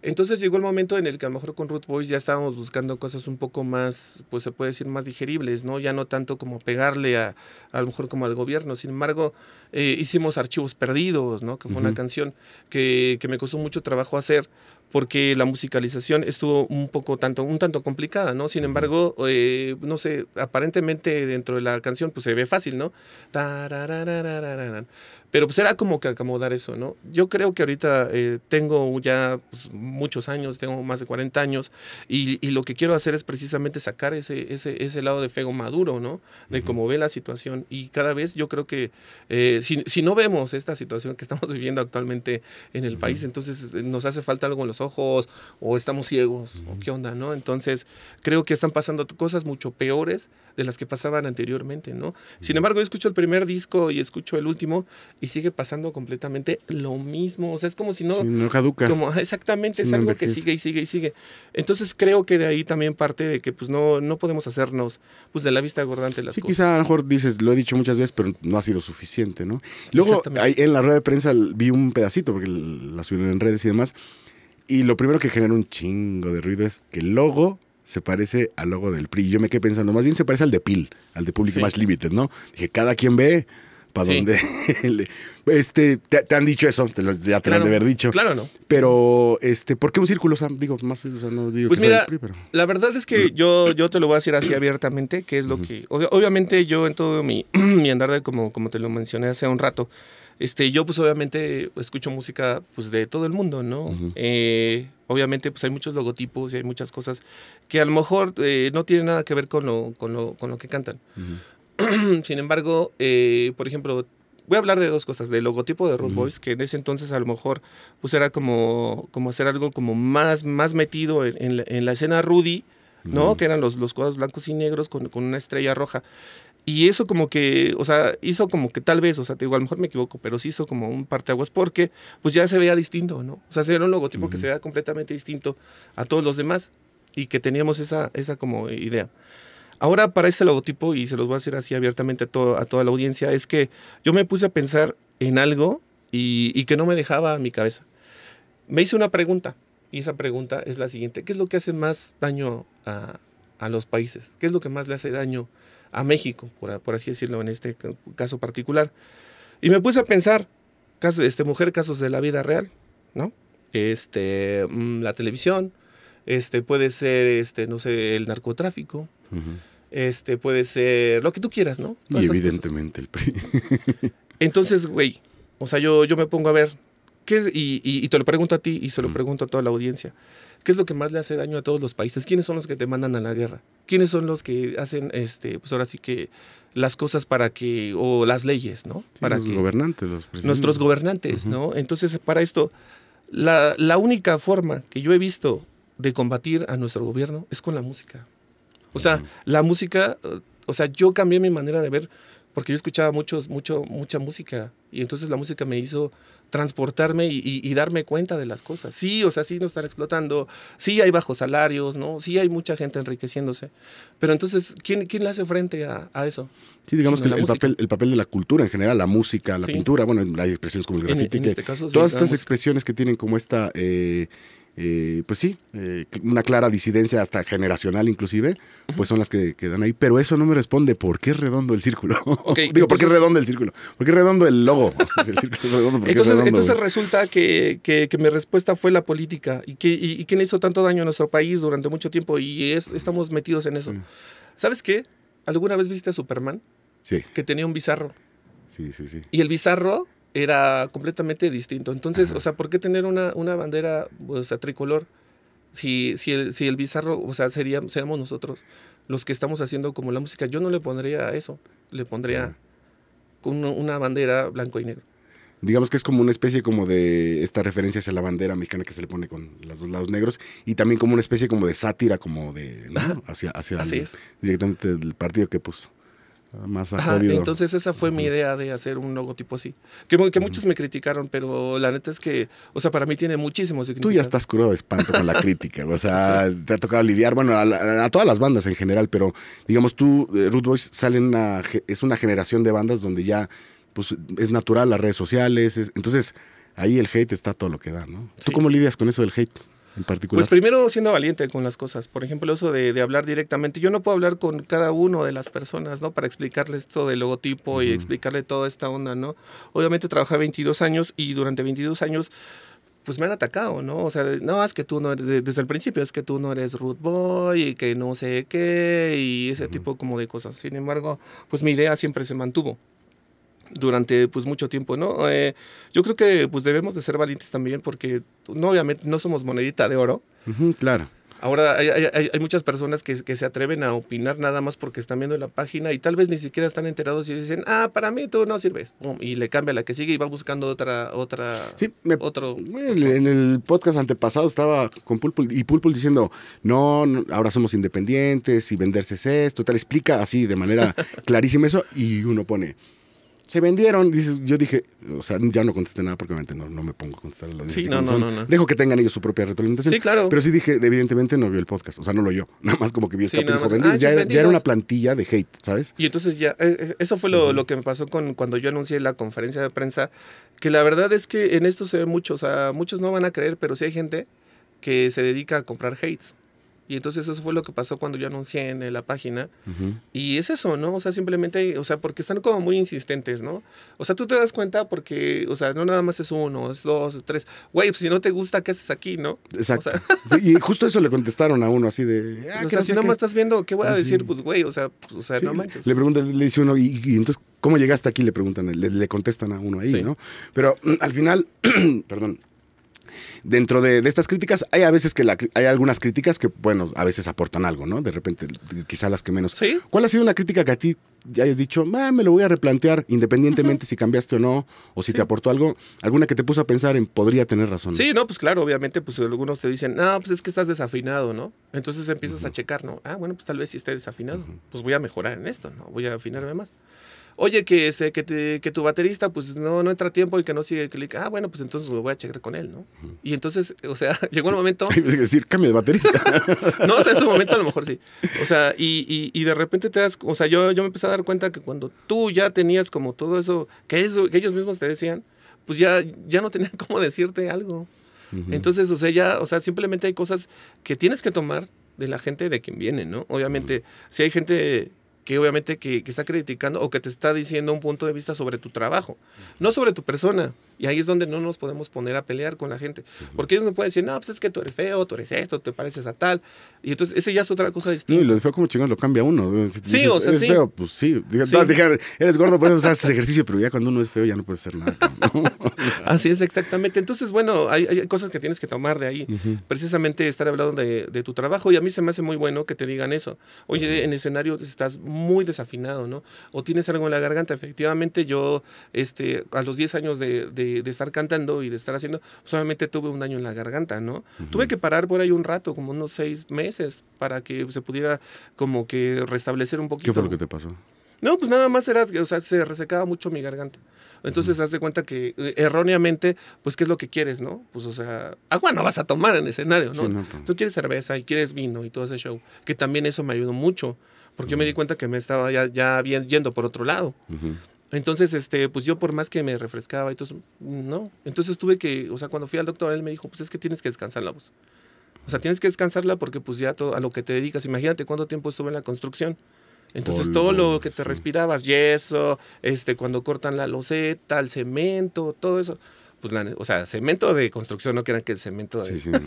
Entonces llegó el momento en el que a lo mejor con Ruth Boys ya estábamos buscando cosas un poco más, pues se puede decir, más digeribles, ¿no? Ya no tanto como pegarle a, a lo mejor como al gobierno. Sin embargo, eh, hicimos Archivos Perdidos, ¿no? Que fue una canción que, que me costó mucho trabajo hacer porque la musicalización estuvo un poco tanto, un tanto complicada, ¿no? Sin embargo, eh, no sé, aparentemente dentro de la canción pues se ve fácil, ¿no? Pero pues era como que acomodar eso, ¿no? Yo creo que ahorita eh, tengo ya pues, muchos años, tengo más de 40 años, y, lo que quiero hacer es precisamente sacar ese, ese, lado de fego maduro, ¿no? De cómo ve la situación. Y cada vez yo creo que eh, si, no vemos esta situación que estamos (laughs) viviendo actualmente en el país, entonces eh, nos hace falta algo en los ojos, o estamos ciegos, o qué onda, ¿no? Entonces creo que están pasando cosas mucho peores de las que pasaban anteriormente, ¿no? Sin embargo, yo escucho el primer disco y escucho el último y sigue pasando completamente lo mismo. O sea, es como si no... Si no caduca. Como, exactamente, es algo que sigue y sigue y sigue. Entonces creo que de ahí también parte de que pues no, no podemos hacernos pues de la vista gordante las sí, cosas. Sí, quizá a lo mejor dices, lo he dicho muchas veces, pero no ha sido suficiente, ¿no? Luego en la rueda de prensa vi un pedacito, porque la subieron en redes y demás, y lo primero que genera un chingo de ruido es que el logo se parece al logo del PRI. Yo me quedé pensando, más bien se parece al de PIL, al de Public más Limited, ¿no? Dije, cada quien ve donde... (laughs) este, te, han dicho eso, ya te lo han de haber dicho. Claro, ¿no? Pero, este, ¿por qué un círculo, Digo, más, o sea, no pues mira, la verdad es que yo, yo te lo voy a decir así abiertamente, que es lo que... Obviamente yo en todo (clears throat) mi, andar, de como, como te lo mencioné hace un rato, este, yo pues obviamente escucho música pues de todo el mundo, ¿no? Eh, obviamente pues hay muchos logotipos y hay muchas cosas que a lo mejor eh, no tienen nada que ver con lo, con lo, que cantan. (clears throat) Sin embargo, eh, por ejemplo, voy a hablar de dos cosas, del logotipo de Road Boys, que en ese entonces a lo mejor pues era como, como hacer algo como más, más metido en, la, escena Rudy, ¿no? Que eran los, cuadros blancos y negros con, una estrella roja. Y eso como que, o sea, hizo como que tal vez, o sea, a lo mejor me equivoco, pero sí hizo como un parteaguas porque pues ya se veía distinto, ¿no? O sea, se era un logotipo que se veía completamente distinto a todos los demás y que teníamos esa, esa como idea. Ahora para este logotipo, y se los voy a hacer así abiertamente a, toda la audiencia, es que yo me puse a pensar en algo y, que no me dejaba mi cabeza. Me hice una pregunta y esa pregunta es la siguiente. ¿Qué es lo que hace más daño a, los países? ¿Qué es lo que más le hace daño a México, por, así decirlo, en este caso particular? Y me puse a pensar, este, mujer, casos de la vida real, ¿no? Este, mm, la televisión, este, puede ser, este, no sé, el narcotráfico, este puede ser lo que tú quieras, ¿no? y evidentemente el PRI. (laughs) Entonces, güey, o sea, yo, yo me pongo a ver, ¿qué Y, te lo pregunto a ti y se lo mm. pregunto a toda la audiencia. ¿Qué es lo que más le hace daño a todos los países? ¿Quiénes son los que te mandan a la guerra? ¿Quiénes son los que hacen, este, pues ahora sí que las cosas para que, o las leyes, ¿no? para los gobernantes, los Nuestros gobernantes, ¿no? Entonces, para esto, la única forma que yo he visto de combatir a nuestro gobierno es con la música. O sea, la música, o sea, yo cambié mi manera de ver porque yo escuchaba mucho, mucho, mucha música y entonces la música me hizo transportarme y, darme cuenta de las cosas. Sí, o sea, sí nos están explotando, sí hay bajos salarios, ¿no? Sí hay mucha gente enriqueciéndose. Pero entonces, ¿quién, quién le hace frente a, eso? Sí, digamos que el, papel, de la cultura en general, la música, la pintura, bueno, hay expresiones como el graffiti, este todas estas expresiones que tienen como esta... Eh, eh, pues sí, eh, una clara disidencia hasta generacional inclusive, pues son las que quedan ahí. Pero eso no me responde por qué es redondo el círculo. (laughs) Digo, ¿por qué es redondo el círculo? ¿Por qué es redondo el logo? entonces, resulta que, que, mi respuesta fue la política y, que, quién hizo tanto daño a nuestro país durante mucho tiempo y estamos metidos en eso. ¿Sabes qué? ¿Alguna vez viste a Superman? Sí. Que tenía un bizarro. Sí, sí, sí. Y el bizarro era completamente distinto. Entonces, o sea, ¿por qué tener una, bandera tricolor? Si, si, el, si el bizarro, o sea, sería, seríamos nosotros los que estamos haciendo como la música. Yo no le pondría eso, le pondría con una bandera blanco y negro. Digamos que es como una especie como de esta referencia hacia la bandera mexicana que se le pone con los dos lados negros y también como una especie como de sátira, como de, Hacia, hacia Así el, es. directamente del partido que puso más entonces esa fue mi idea de hacer un logotipo así. Que, muchos me criticaron, pero la neta es que, o sea, para mí tiene muchísimo significado. Tú ya estás curado de espanto con la (laughs) crítica, o sea, te ha tocado lidiar, bueno, a, todas las bandas en general, pero digamos tú, eh, Root Boys, salen es una generación de bandas donde ya pues, es natural las redes sociales, entonces ahí el hate está todo lo que da, ¿no? ¿Tú cómo lidias con eso del hate? en particular? Pues primero siendo valiente con las cosas. Por ejemplo, eso de, de, hablar directamente. Yo no puedo hablar con cada uno de las personas, ¿no? Para explicarles todo el logotipo y explicarle toda esta onda, ¿no? Obviamente trabajé 22 años y durante 22 años pues me han atacado, ¿no? O sea, no, es que tú no desde el principio es que tú no eres root boy y que no sé qué y ese tipo como de cosas. Sin embargo, pues mi idea siempre se mantuvo durante pues mucho tiempo, ¿no? Eh, yo creo que pues debemos de ser valientes también porque no, obviamente no somos monedita de oro. claro. Ahora hay, hay, muchas personas que, que, se atreven a opinar nada más porque están viendo la página y tal vez ni siquiera están enterados y dicen, ah, para mí tú no sirves. y le cambia la que sigue y va buscando otra... otra sí, me, otro, En el podcast antepasado estaba con Pulpul y Pulpul diciendo, no, ahora somos independientes y venderse es esto, tal, explica así de manera (laughs) clarísima eso y uno pone se vendieron. yo dije, o sea, ya no contesté nada porque obviamente no, me pongo a contestar a sí, no, no, no, Dejo que tengan ellos su propia retroalimentación. Sí, claro. Pero sí dije, evidentemente no vio el podcast, o sea, no lo oyó. (laughs) Nada más como que vio sí, ah, ya, ya, era una plantilla de hate, ¿sabes? Y entonces ya, e, e, eso fue lo, que me pasó con cuando yo anuncié la conferencia de prensa, que la verdad es que en esto se ve mucho, o sea, muchos no van a creer, pero sí hay gente que se dedica a comprar hates. Y entonces eso fue lo que pasó cuando yo anuncié en la página. Y es eso, ¿no? O sea, simplemente, o sea, porque están como muy insistentes, ¿no? O sea, tú te das cuenta porque, o sea, no nada más es uno, es dos, es tres. Güey, pues si no te gusta, ¿qué haces aquí, no? Exacto. (laughs) y justo eso le contestaron a uno, así de... Ah, o sea, no si no me estás viendo, ¿qué voy a ah, decir? Pues, güey, o sea, pues, o sea no manches. Le preguntan, le dice uno, ¿y, entonces cómo llegaste aquí? Le preguntan, le, le contestan a uno ahí, ¿no? Pero mm, al final, (clears throat) perdón, dentro de, estas críticas hay a veces que la, hay algunas críticas que, bueno, a veces aportan algo, ¿no? De repente, quizás las que menos. ¿Cuál ha sido una crítica que a ti ya hayas dicho, ah, me lo voy a replantear independientemente si cambiaste o no, o si te aportó algo, alguna que te puso a pensar en podría tener razón. Sí, no, pues claro, obviamente, pues algunos te dicen, no, pues es que estás desafinado, ¿no? Entonces empiezas a checar, ¿no? Ah, bueno, pues tal vez si esté desafinado, pues voy a mejorar en esto, ¿no? Voy a afinarme más oye, que, que, tu baterista pues no, no entra tiempo y que no sigue el clic. Ah, bueno, pues entonces lo voy a checar con él, ¿no? Y entonces, o sea, (laughs) llegó el momento... (laughs) Es decir, cambia de baterista. (laughs) no, o sea, en su momento a lo mejor sí. O sea, y, de repente te das... O sea, yo, yo me empecé a dar cuenta que cuando tú ya tenías como todo eso, que, eso, que ellos mismos te decían, pues ya, ya no tenían cómo decirte algo. Entonces, o sea, ya, o sea, simplemente hay cosas que tienes que tomar de la gente de quien viene, ¿no? Obviamente, si hay gente que obviamente que, que, está criticando o que te está diciendo un punto de vista sobre tu trabajo, no sobre tu persona. Y ahí es donde no nos podemos poner a pelear con la gente. Porque ellos no pueden decir, no, pues es que tú eres feo, tú eres esto, te pareces a tal. Y entonces, ese ya es otra cosa distinta. y lo de feo como chingón lo cambia uno. sí, o sea, eres feo, pues sí. eres gordo, pues (laughs) hacer ejercicio, pero ya cuando uno es feo ya no puede hacer nada. (laughs) Así es, exactamente. Entonces, bueno, hay, cosas que tienes que tomar de ahí. Precisamente estar hablando de, tu trabajo. Y a mí se me hace muy bueno que te digan eso. Oye, en el escenario estás muy desafinado, ¿no? O tienes algo en la garganta. Efectivamente, yo este, a los 10 años de de, estar cantando y de estar haciendo, solamente pues, tuve un daño en la garganta, ¿no? Tuve que parar por ahí un rato, como unos seis meses, para que se pudiera como que restablecer un poquito. ¿Qué fue lo que te pasó? No, pues nada más era, o sea, se resecaba mucho mi garganta. Entonces, haz de cuenta que eh, erróneamente, pues, ¿qué es lo que quieres, no? Pues, o sea, agua no vas a tomar en escenario, ¿no? no pues. Tú quieres cerveza y quieres vino y todo ese show, que también eso me ayudó mucho, porque yo me di cuenta que me estaba ya, ya bien, yendo por otro lado. Uh entonces, este, pues yo por más que me refrescaba entonces, no. Entonces tuve que, o sea, cuando fui al doctor, él me dijo, pues es que tienes que descansar la voz. O sea, tienes que descansarla porque pues ya todo, a lo que te dedicas, imagínate cuánto tiempo estuve en la construcción. Entonces todo lo que te respirabas, yeso, este, cuando cortan la loseta, el cemento, todo eso. Pues la, o sea, cemento de construcción, no crean que el cemento de... Sí, sí. (laughs)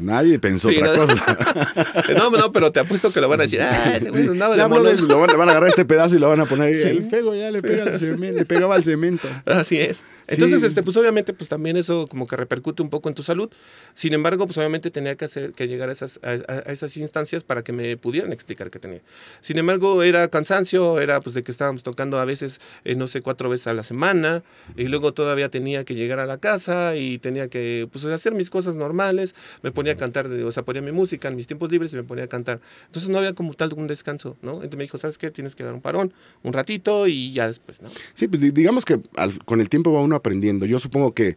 Nadie pensó otra cosa. (laughs) No, no, pero te apuesto que lo van a decir. Ah, ese van, a agarrar este pedazo y lo van a poner. el fego ya le, pegaba al cemento. Así es. Entonces, este, pues obviamente, pues también eso como que repercute un poco en tu salud. Sin embargo, pues obviamente tenía que hacer que llegar a esas, a, esas instancias para que me pudieran explicar qué tenía. Sin embargo, era cansancio, era pues de que estábamos tocando a veces, eh, no sé, cuatro veces a la semana, y luego todavía tenía que llegar a la casa y tenía que pues hacer mis cosas normales. Me ponía a cantar, o sea, ponía mi música en mis tiempos libres y me ponía a cantar. Entonces no había como tal un descanso, ¿no? Entonces me dijo, ¿sabes qué? Tienes que dar un parón, un ratito y ya después, ¿no? Sí, pues digamos que con el tiempo va uno aprendiendo. Yo supongo que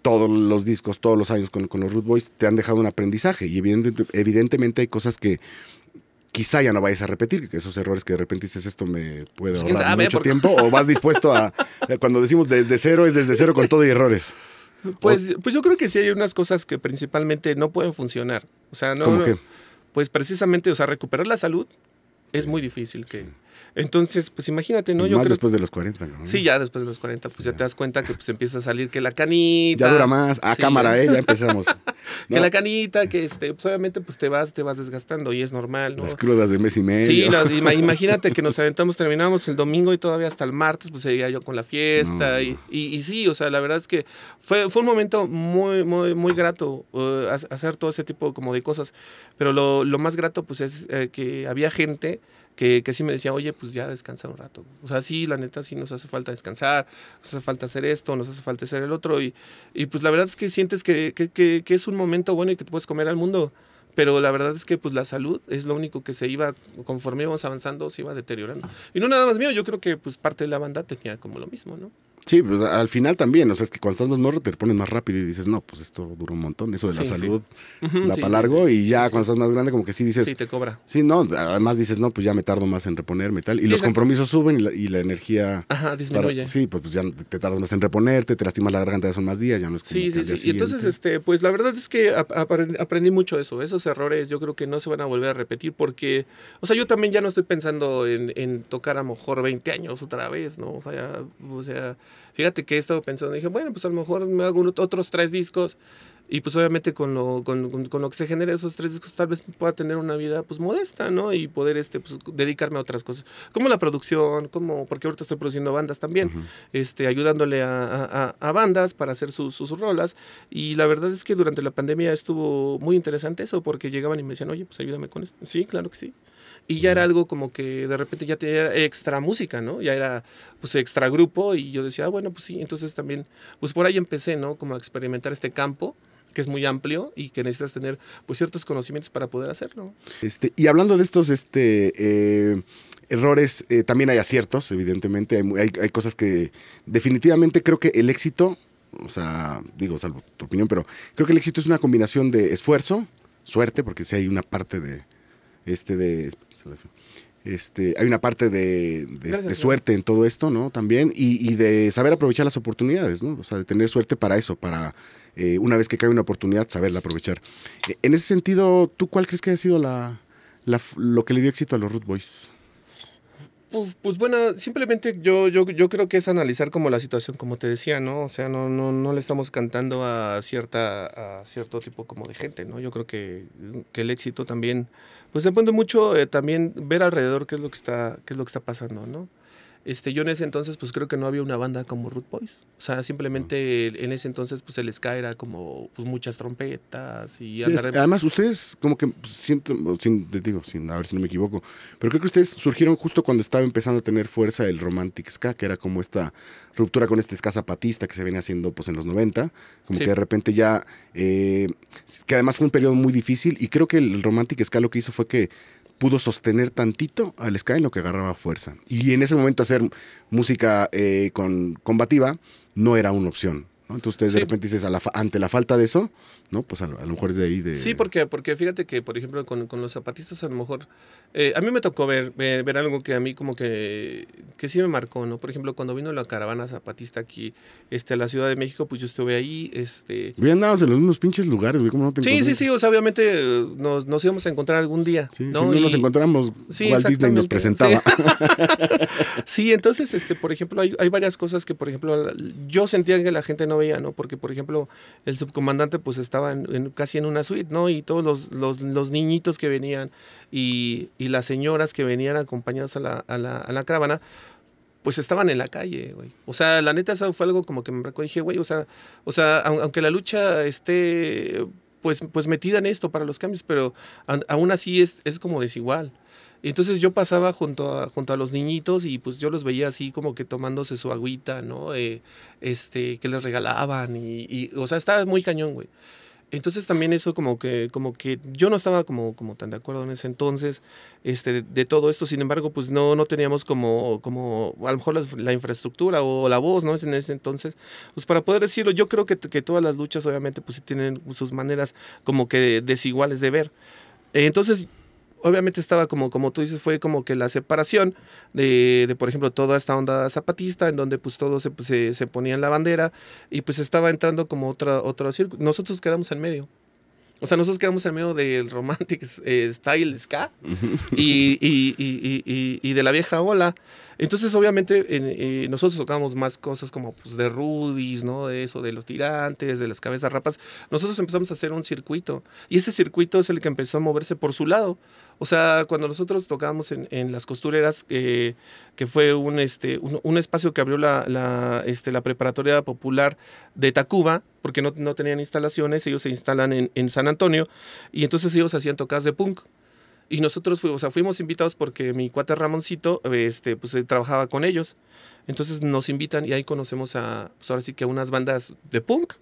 todos los discos, todos los años con, los Root Boys te han dejado un aprendizaje y evidentemente hay cosas que quizá ya no vayas a repetir, que esos errores que de repente dices esto me puede ahorrar mucho tiempo o vas dispuesto a, cuando decimos desde cero es desde cero con todo y errores. Pues, pues yo creo que sí hay unas cosas que principalmente no pueden funcionar. O sea, no. ¿Cómo Pues precisamente, o sea, recuperar la salud es muy difícil que. Entonces, pues imagínate, ¿no? Yo más después de los 40, ¿no? Sí, ya después de los 40, pues ya, te das cuenta que pues empieza a salir que la canita. Ya dura más, a ah, cámara, ¿eh? Ya empezamos. (laughs) Que la canita, que este, pues, obviamente pues te vas, te vas desgastando y es normal, ¿no? Las crudas de mes y medio. Sí, imagínate que nos aventamos, terminamos el domingo y todavía hasta el martes, pues seguía yo con la fiesta. Y, sí, o sea, la verdad es que fue, un momento muy, muy, muy grato uh, hacer todo ese tipo como de cosas. Pero lo, más grato, pues, es eh, que había gente que, que sí me decía, oye, pues ya descansa un rato. O sea, sí, la neta, sí nos hace falta descansar, nos hace falta hacer esto, nos hace falta hacer el otro. Y, y pues la verdad es que sientes que, que es un momento bueno y que te puedes comer al mundo. Pero la verdad es que pues la salud es lo único que se iba, conforme íbamos avanzando, se iba deteriorando. Y no nada más mío, yo creo que pues parte de la banda tenía como lo mismo, ¿no? Sí, pues al final también, o sea, es que cuando estás más morro te pones más rápido y dices, no, pues esto dura un montón, eso de la salud la largo y ya cuando estás más grande como que sí dices... Sí, te cobra. Sí, no, además dices, no, pues ya me tardo más en reponerme y tal, y los compromisos suben y la, y la, energía... Ajá, disminuye. sí, pues, pues, ya te tardas más en reponerte, te lastimas la garganta, ya son más días, ya no es como Sí, sí, sí, y entonces, este, pues la verdad es que aprendí mucho eso, esos errores yo creo que no se van a volver a repetir porque, o sea, yo también ya no estoy pensando en, en tocar a lo mejor 20 años otra vez, ¿no? O sea, ya, o sea Fíjate que he estado pensando, dije, bueno, pues a lo mejor me hago otros tres discos y pues obviamente con lo, con, lo que se genera esos tres discos tal vez pueda tener una vida pues modesta, ¿no? Y poder este, pues, dedicarme a otras cosas, como la producción, como, porque ahorita estoy produciendo bandas también, este, ayudándole a, bandas para hacer sus, sus rolas. Y la verdad es que durante la pandemia estuvo muy interesante eso, porque llegaban y me decían, oye, pues ayúdame con esto. Sí, claro que sí y ya era algo como que de repente ya tenía extra música, ¿no? Ya era pues extra grupo y yo decía, ah, bueno, pues sí, entonces también, pues por ahí empecé, ¿no? Como a experimentar este campo que es muy amplio y que necesitas tener pues ciertos conocimientos para poder hacerlo. Este, y hablando de estos este, eh, errores, eh, también hay aciertos, evidentemente, hay, hay, cosas que definitivamente creo que el éxito, o sea, digo, salvo tu opinión, pero creo que el éxito es una combinación de esfuerzo, suerte, porque si hay una parte de, este de este, hay una parte de, suerte en todo esto, ¿no? También, y, de saber aprovechar las oportunidades, ¿no? O sea, de tener suerte para eso, para eh, una vez que cae una oportunidad, saberla aprovechar. E, en ese sentido, ¿tú cuál crees que ha sido la, lo que le dio éxito a los Root Boys? Pues, pues, bueno, simplemente yo, yo, yo creo que es analizar como la situación, como te decía, ¿no? O sea, no, no, le estamos cantando a, cierta, a cierto tipo como de gente, ¿no? Yo creo que, que el éxito también pues depende mucho eh, también ver alrededor qué es lo que está, qué es lo que está pasando, ¿no? Este, yo en ese entonces pues creo que no había una banda como Root Boys. O sea, simplemente en ese entonces pues el ska era como pues muchas trompetas y... Además ustedes como que pues, siento, sin, digo, sin, a ver si no me equivoco, pero creo que ustedes surgieron justo cuando estaba empezando a tener fuerza el Romantic Ska, que era como esta ruptura con este Ska zapatista que se venía haciendo pues en los 90, como que de repente ya... Eh, que además fue un periodo muy difícil y creo que el Romantic Ska lo que hizo fue que pudo sostener tantito al Sky en lo que agarraba fuerza. Y en ese momento hacer música eh, con combativa no era una opción. ¿no? Entonces de repente dices, ante la falta de eso, ¿no? Pues a, lo mejor es de ahí Sí, porque, porque fíjate que, por ejemplo, con, los zapatistas a lo mejor... Eh, a mí me tocó ver, algo que a mí como que, que sí me marcó, ¿no? Por ejemplo, cuando vino la caravana zapatista aquí este, a la Ciudad de México, pues yo estuve ahí, este... Güey, en los unos pinches lugares, Sí, sí, sí, o sea, obviamente eh, nos, íbamos a encontrar algún día, ¿no? no nos encontramos, sí, Walt Disney nos presentaba. (laughs) Sí. entonces, este, por ejemplo, hay varias cosas que, por ejemplo, yo sentía que la gente no veía, ¿no? Porque, por ejemplo, el subcomandante pues estaba casi en una suite, ¿no? Y todos los, los, niñitos que venían y, y, las señoras que venían acompañadas a la, a la, a la caravana, pues estaban en la calle, güey. O sea, la neta, eso fue algo como que me recuerdo, dije, güey, o sea, o sea, aunque la lucha esté pues, pues metida en esto para los cambios, pero aún así es, es como desigual. Entonces yo pasaba junto a, junto a los niñitos y pues yo los veía así como que tomándose su agüita, ¿no? Eh, este, que les regalaban y, y, o sea, estaba muy cañón, güey. Entonces también eso como que, como que yo no estaba como, como tan de acuerdo en ese entonces este, de, todo esto, sin embargo, pues no, no teníamos como, como a lo mejor la, infraestructura o la voz, ¿no? En ese entonces, pues para poder decirlo, yo creo que, que todas las luchas obviamente pues tienen sus maneras como que desiguales de ver. Entonces obviamente estaba como, como tú dices, fue como que la separación de, de por ejemplo, toda esta onda zapatista, en donde pues todo se, pues, ponía en la bandera y pues estaba entrando como otra, otro circuito Nosotros quedamos en medio. O sea, nosotros quedamos en medio del romantic eh, style ska y, y, y, de la vieja ola. Entonces, obviamente, eh, nosotros tocamos más cosas como pues, de Rudis, ¿no? De eso, de los tirantes, de las cabezas rapas. Nosotros empezamos a hacer un circuito y ese circuito es el que empezó a moverse por su lado. O sea, cuando nosotros tocábamos en, las costureras, eh, que fue un, este, un, espacio que abrió la, la, este, la preparatoria popular de Tacuba, porque no, tenían instalaciones, ellos se instalan en, en, San Antonio, y entonces ellos hacían tocas de punk. Y nosotros fuimos, o fuimos invitados porque mi cuate Ramoncito este, pues, eh, trabajaba con ellos. Entonces nos invitan y ahí conocemos a, pues ahora sí que unas bandas de punk.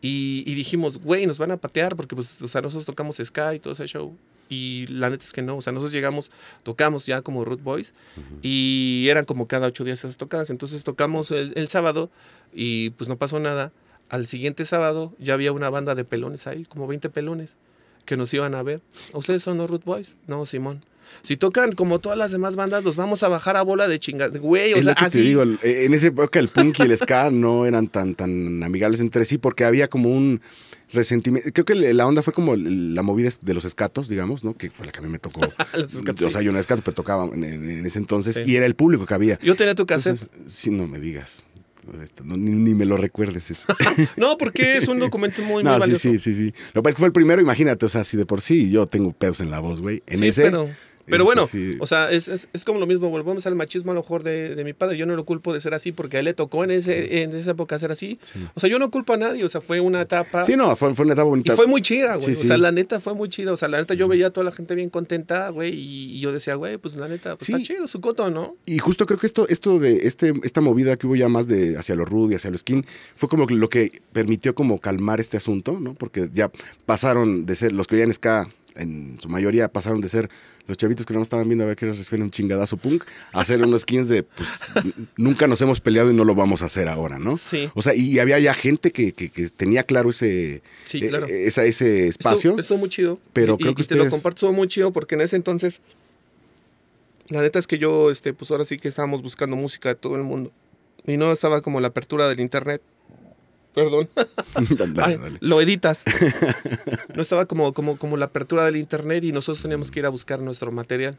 y, y dijimos, güey, nos van a patear porque pues, o sea, nosotros tocamos ska y todo ese show. Y la neta es que no, o sea, nosotros llegamos, tocamos ya como Root Boys y eran como cada ocho días esas tocadas. Entonces tocamos el, el sábado y pues no pasó nada. Al siguiente sábado ya había una banda de pelones ahí, como 20 pelones que nos iban a ver. ¿Ustedes son los Root Boys? No, Simón. Si tocan como todas las demás bandas, los vamos a bajar a bola de chingas. Güey, o sea, Te digo, eh, en esa época el punk y el ska (laughs) no eran tan, tan amigables entre sí porque había como un resentimiento. Creo que la onda fue como la movida de los escatos, digamos, ¿no? Que fue la que a mí me tocó. (laughs) o sea, yo no escato, pero tocaba en, ese entonces y era el público que había. Yo tenía tu cassette. no me digas. ni, me lo recuerdes eso. (laughs) no, porque es un documento muy, muy sí, Sí, sí, sí. Lo que pasa es que fue el primero, imagínate, o sea, así de por sí yo tengo pedos en la voz, güey. En ese. Pero bueno, o sea, es, como lo mismo, volvemos al machismo a lo mejor de, mi padre. Yo no lo culpo de ser así porque a él le tocó en, ese, en esa época ser así. O sea, yo no culpo a nadie, o sea, fue una etapa. Sí, no, fue, una etapa bonita. Y fue muy chida, güey. o sea, la neta fue muy chida. O sea, la neta yo veía a toda la gente bien contenta, güey, y, yo decía, güey, pues la neta, pues está chido su coto, ¿no? Y justo creo que esto, esto de este, esta movida que hubo ya más de hacia lo rude, hacia los skin, fue como lo que permitió como calmar este asunto, ¿no? Porque ya pasaron de ser los que oían ska en su mayoría pasaron de ser los chavitos que no estaban viendo a ver qué nos un chingadazo punk a ser unos skins de, pues, nunca nos hemos peleado y no lo vamos a hacer ahora, ¿no? Sí. O sea, y había ya gente que, tenía claro ese, sí, e-, claro. ese espacio. Eso, es muy chido. Pero creo que te lo comparto, eso muy chido porque en ese entonces, la neta es que yo, este, pues ahora sí que estábamos buscando música de todo el mundo. Y no estaba como la apertura del internet. Perdón. (laughs) lo editas. No estaba como, como, como la apertura del internet y nosotros teníamos que ir a buscar nuestro material.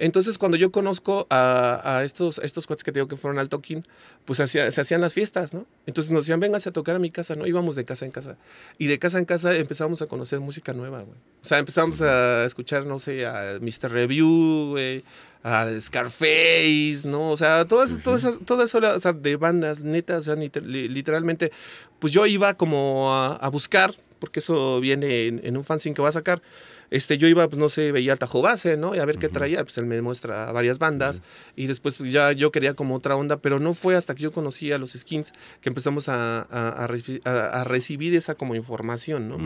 Entonces, cuando yo conozco a, estos, estos cuates que te digo que fueron al toquín, pues se hacían las fiestas, ¿no? Entonces nos decían, vénganse a tocar a mi casa, ¿no? Íbamos de casa en casa. Y de casa en casa empezamos a conocer música nueva, güey. O sea, empezamos a escuchar, no sé, a Mr. Review, güey, a Scarface, ¿no? O sea, todas, todas todas esas o sea, de bandas netas, o sea, literalmente, pues yo iba como a, buscar, porque eso viene en, un fanzine que va a sacar. Este, yo iba, pues no sé, veía tajo base, ¿no? Y a ver qué traía, pues él me muestra varias bandas y después pues, ya yo quería como otra onda, pero no fue hasta que yo conocí a los skins que empezamos a, a, recibir esa como información, ¿no?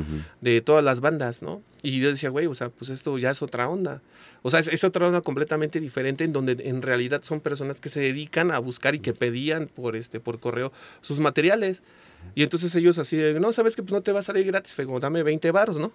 De todas las bandas, ¿no? Y yo decía, güey, o sea, pues esto ya es otra onda. O sea, es, otra onda completamente diferente en donde en realidad son personas que se dedican a buscar y que pedían por, este, por correo sus materiales. Y entonces ellos así, no, sabes que pues no te va a salir gratis, como dame 20 baros, ¿no?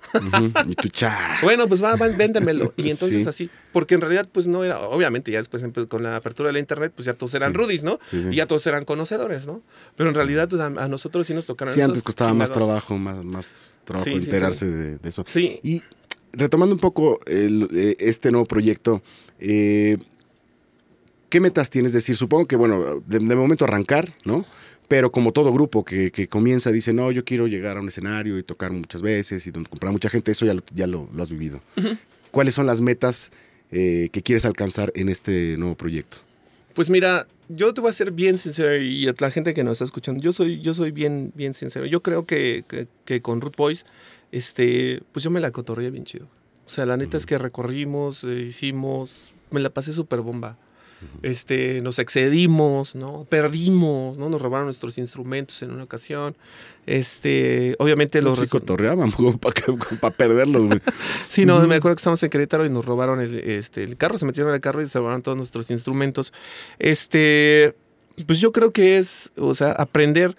Y tu cha. (laughs) bueno, pues va, véndemelo. Y entonces así, porque en realidad pues no era, obviamente ya después con la apertura de la internet, pues ya todos eran rudis, ¿no? y ya todos eran conocedores, ¿no? Pero en realidad pues, a, nosotros sí nos tocaron. Sí, antes costaba más trabajo, más, trabajo enterarse de, de, eso. Sí. Y retomando un poco eh, este nuevo proyecto, eh, ¿qué metas tienes? decir, supongo que, bueno, de, momento arrancar, ¿no? Pero como todo grupo que, comienza, dice, no, yo quiero llegar a un escenario y tocar muchas veces y comprar mucha gente, eso ya lo, ya lo, has vivido. ¿Cuáles son las metas eh, que quieres alcanzar en este nuevo proyecto? Pues mira, yo te voy a ser bien sincero y a la gente que nos está escuchando, yo soy, yo soy bien, bien sincero. Yo creo que, que, que con Root Boys este, pues yo me la cotorré bien chido. O sea, la neta es que recorrimos, eh, hicimos, me la pasé súper bomba. Este, nos excedimos, ¿no? Perdimos, ¿no? Nos robaron nuestros instrumentos en una ocasión. Este, obviamente los... Sí, cotorreábamos (laughs) para perderlos, güey. (laughs) sí, no, me acuerdo que estábamos en Querétaro y nos robaron el, este, el carro, se metieron en el carro y se robaron todos nuestros instrumentos. Este, pues yo creo que es, o sea, aprender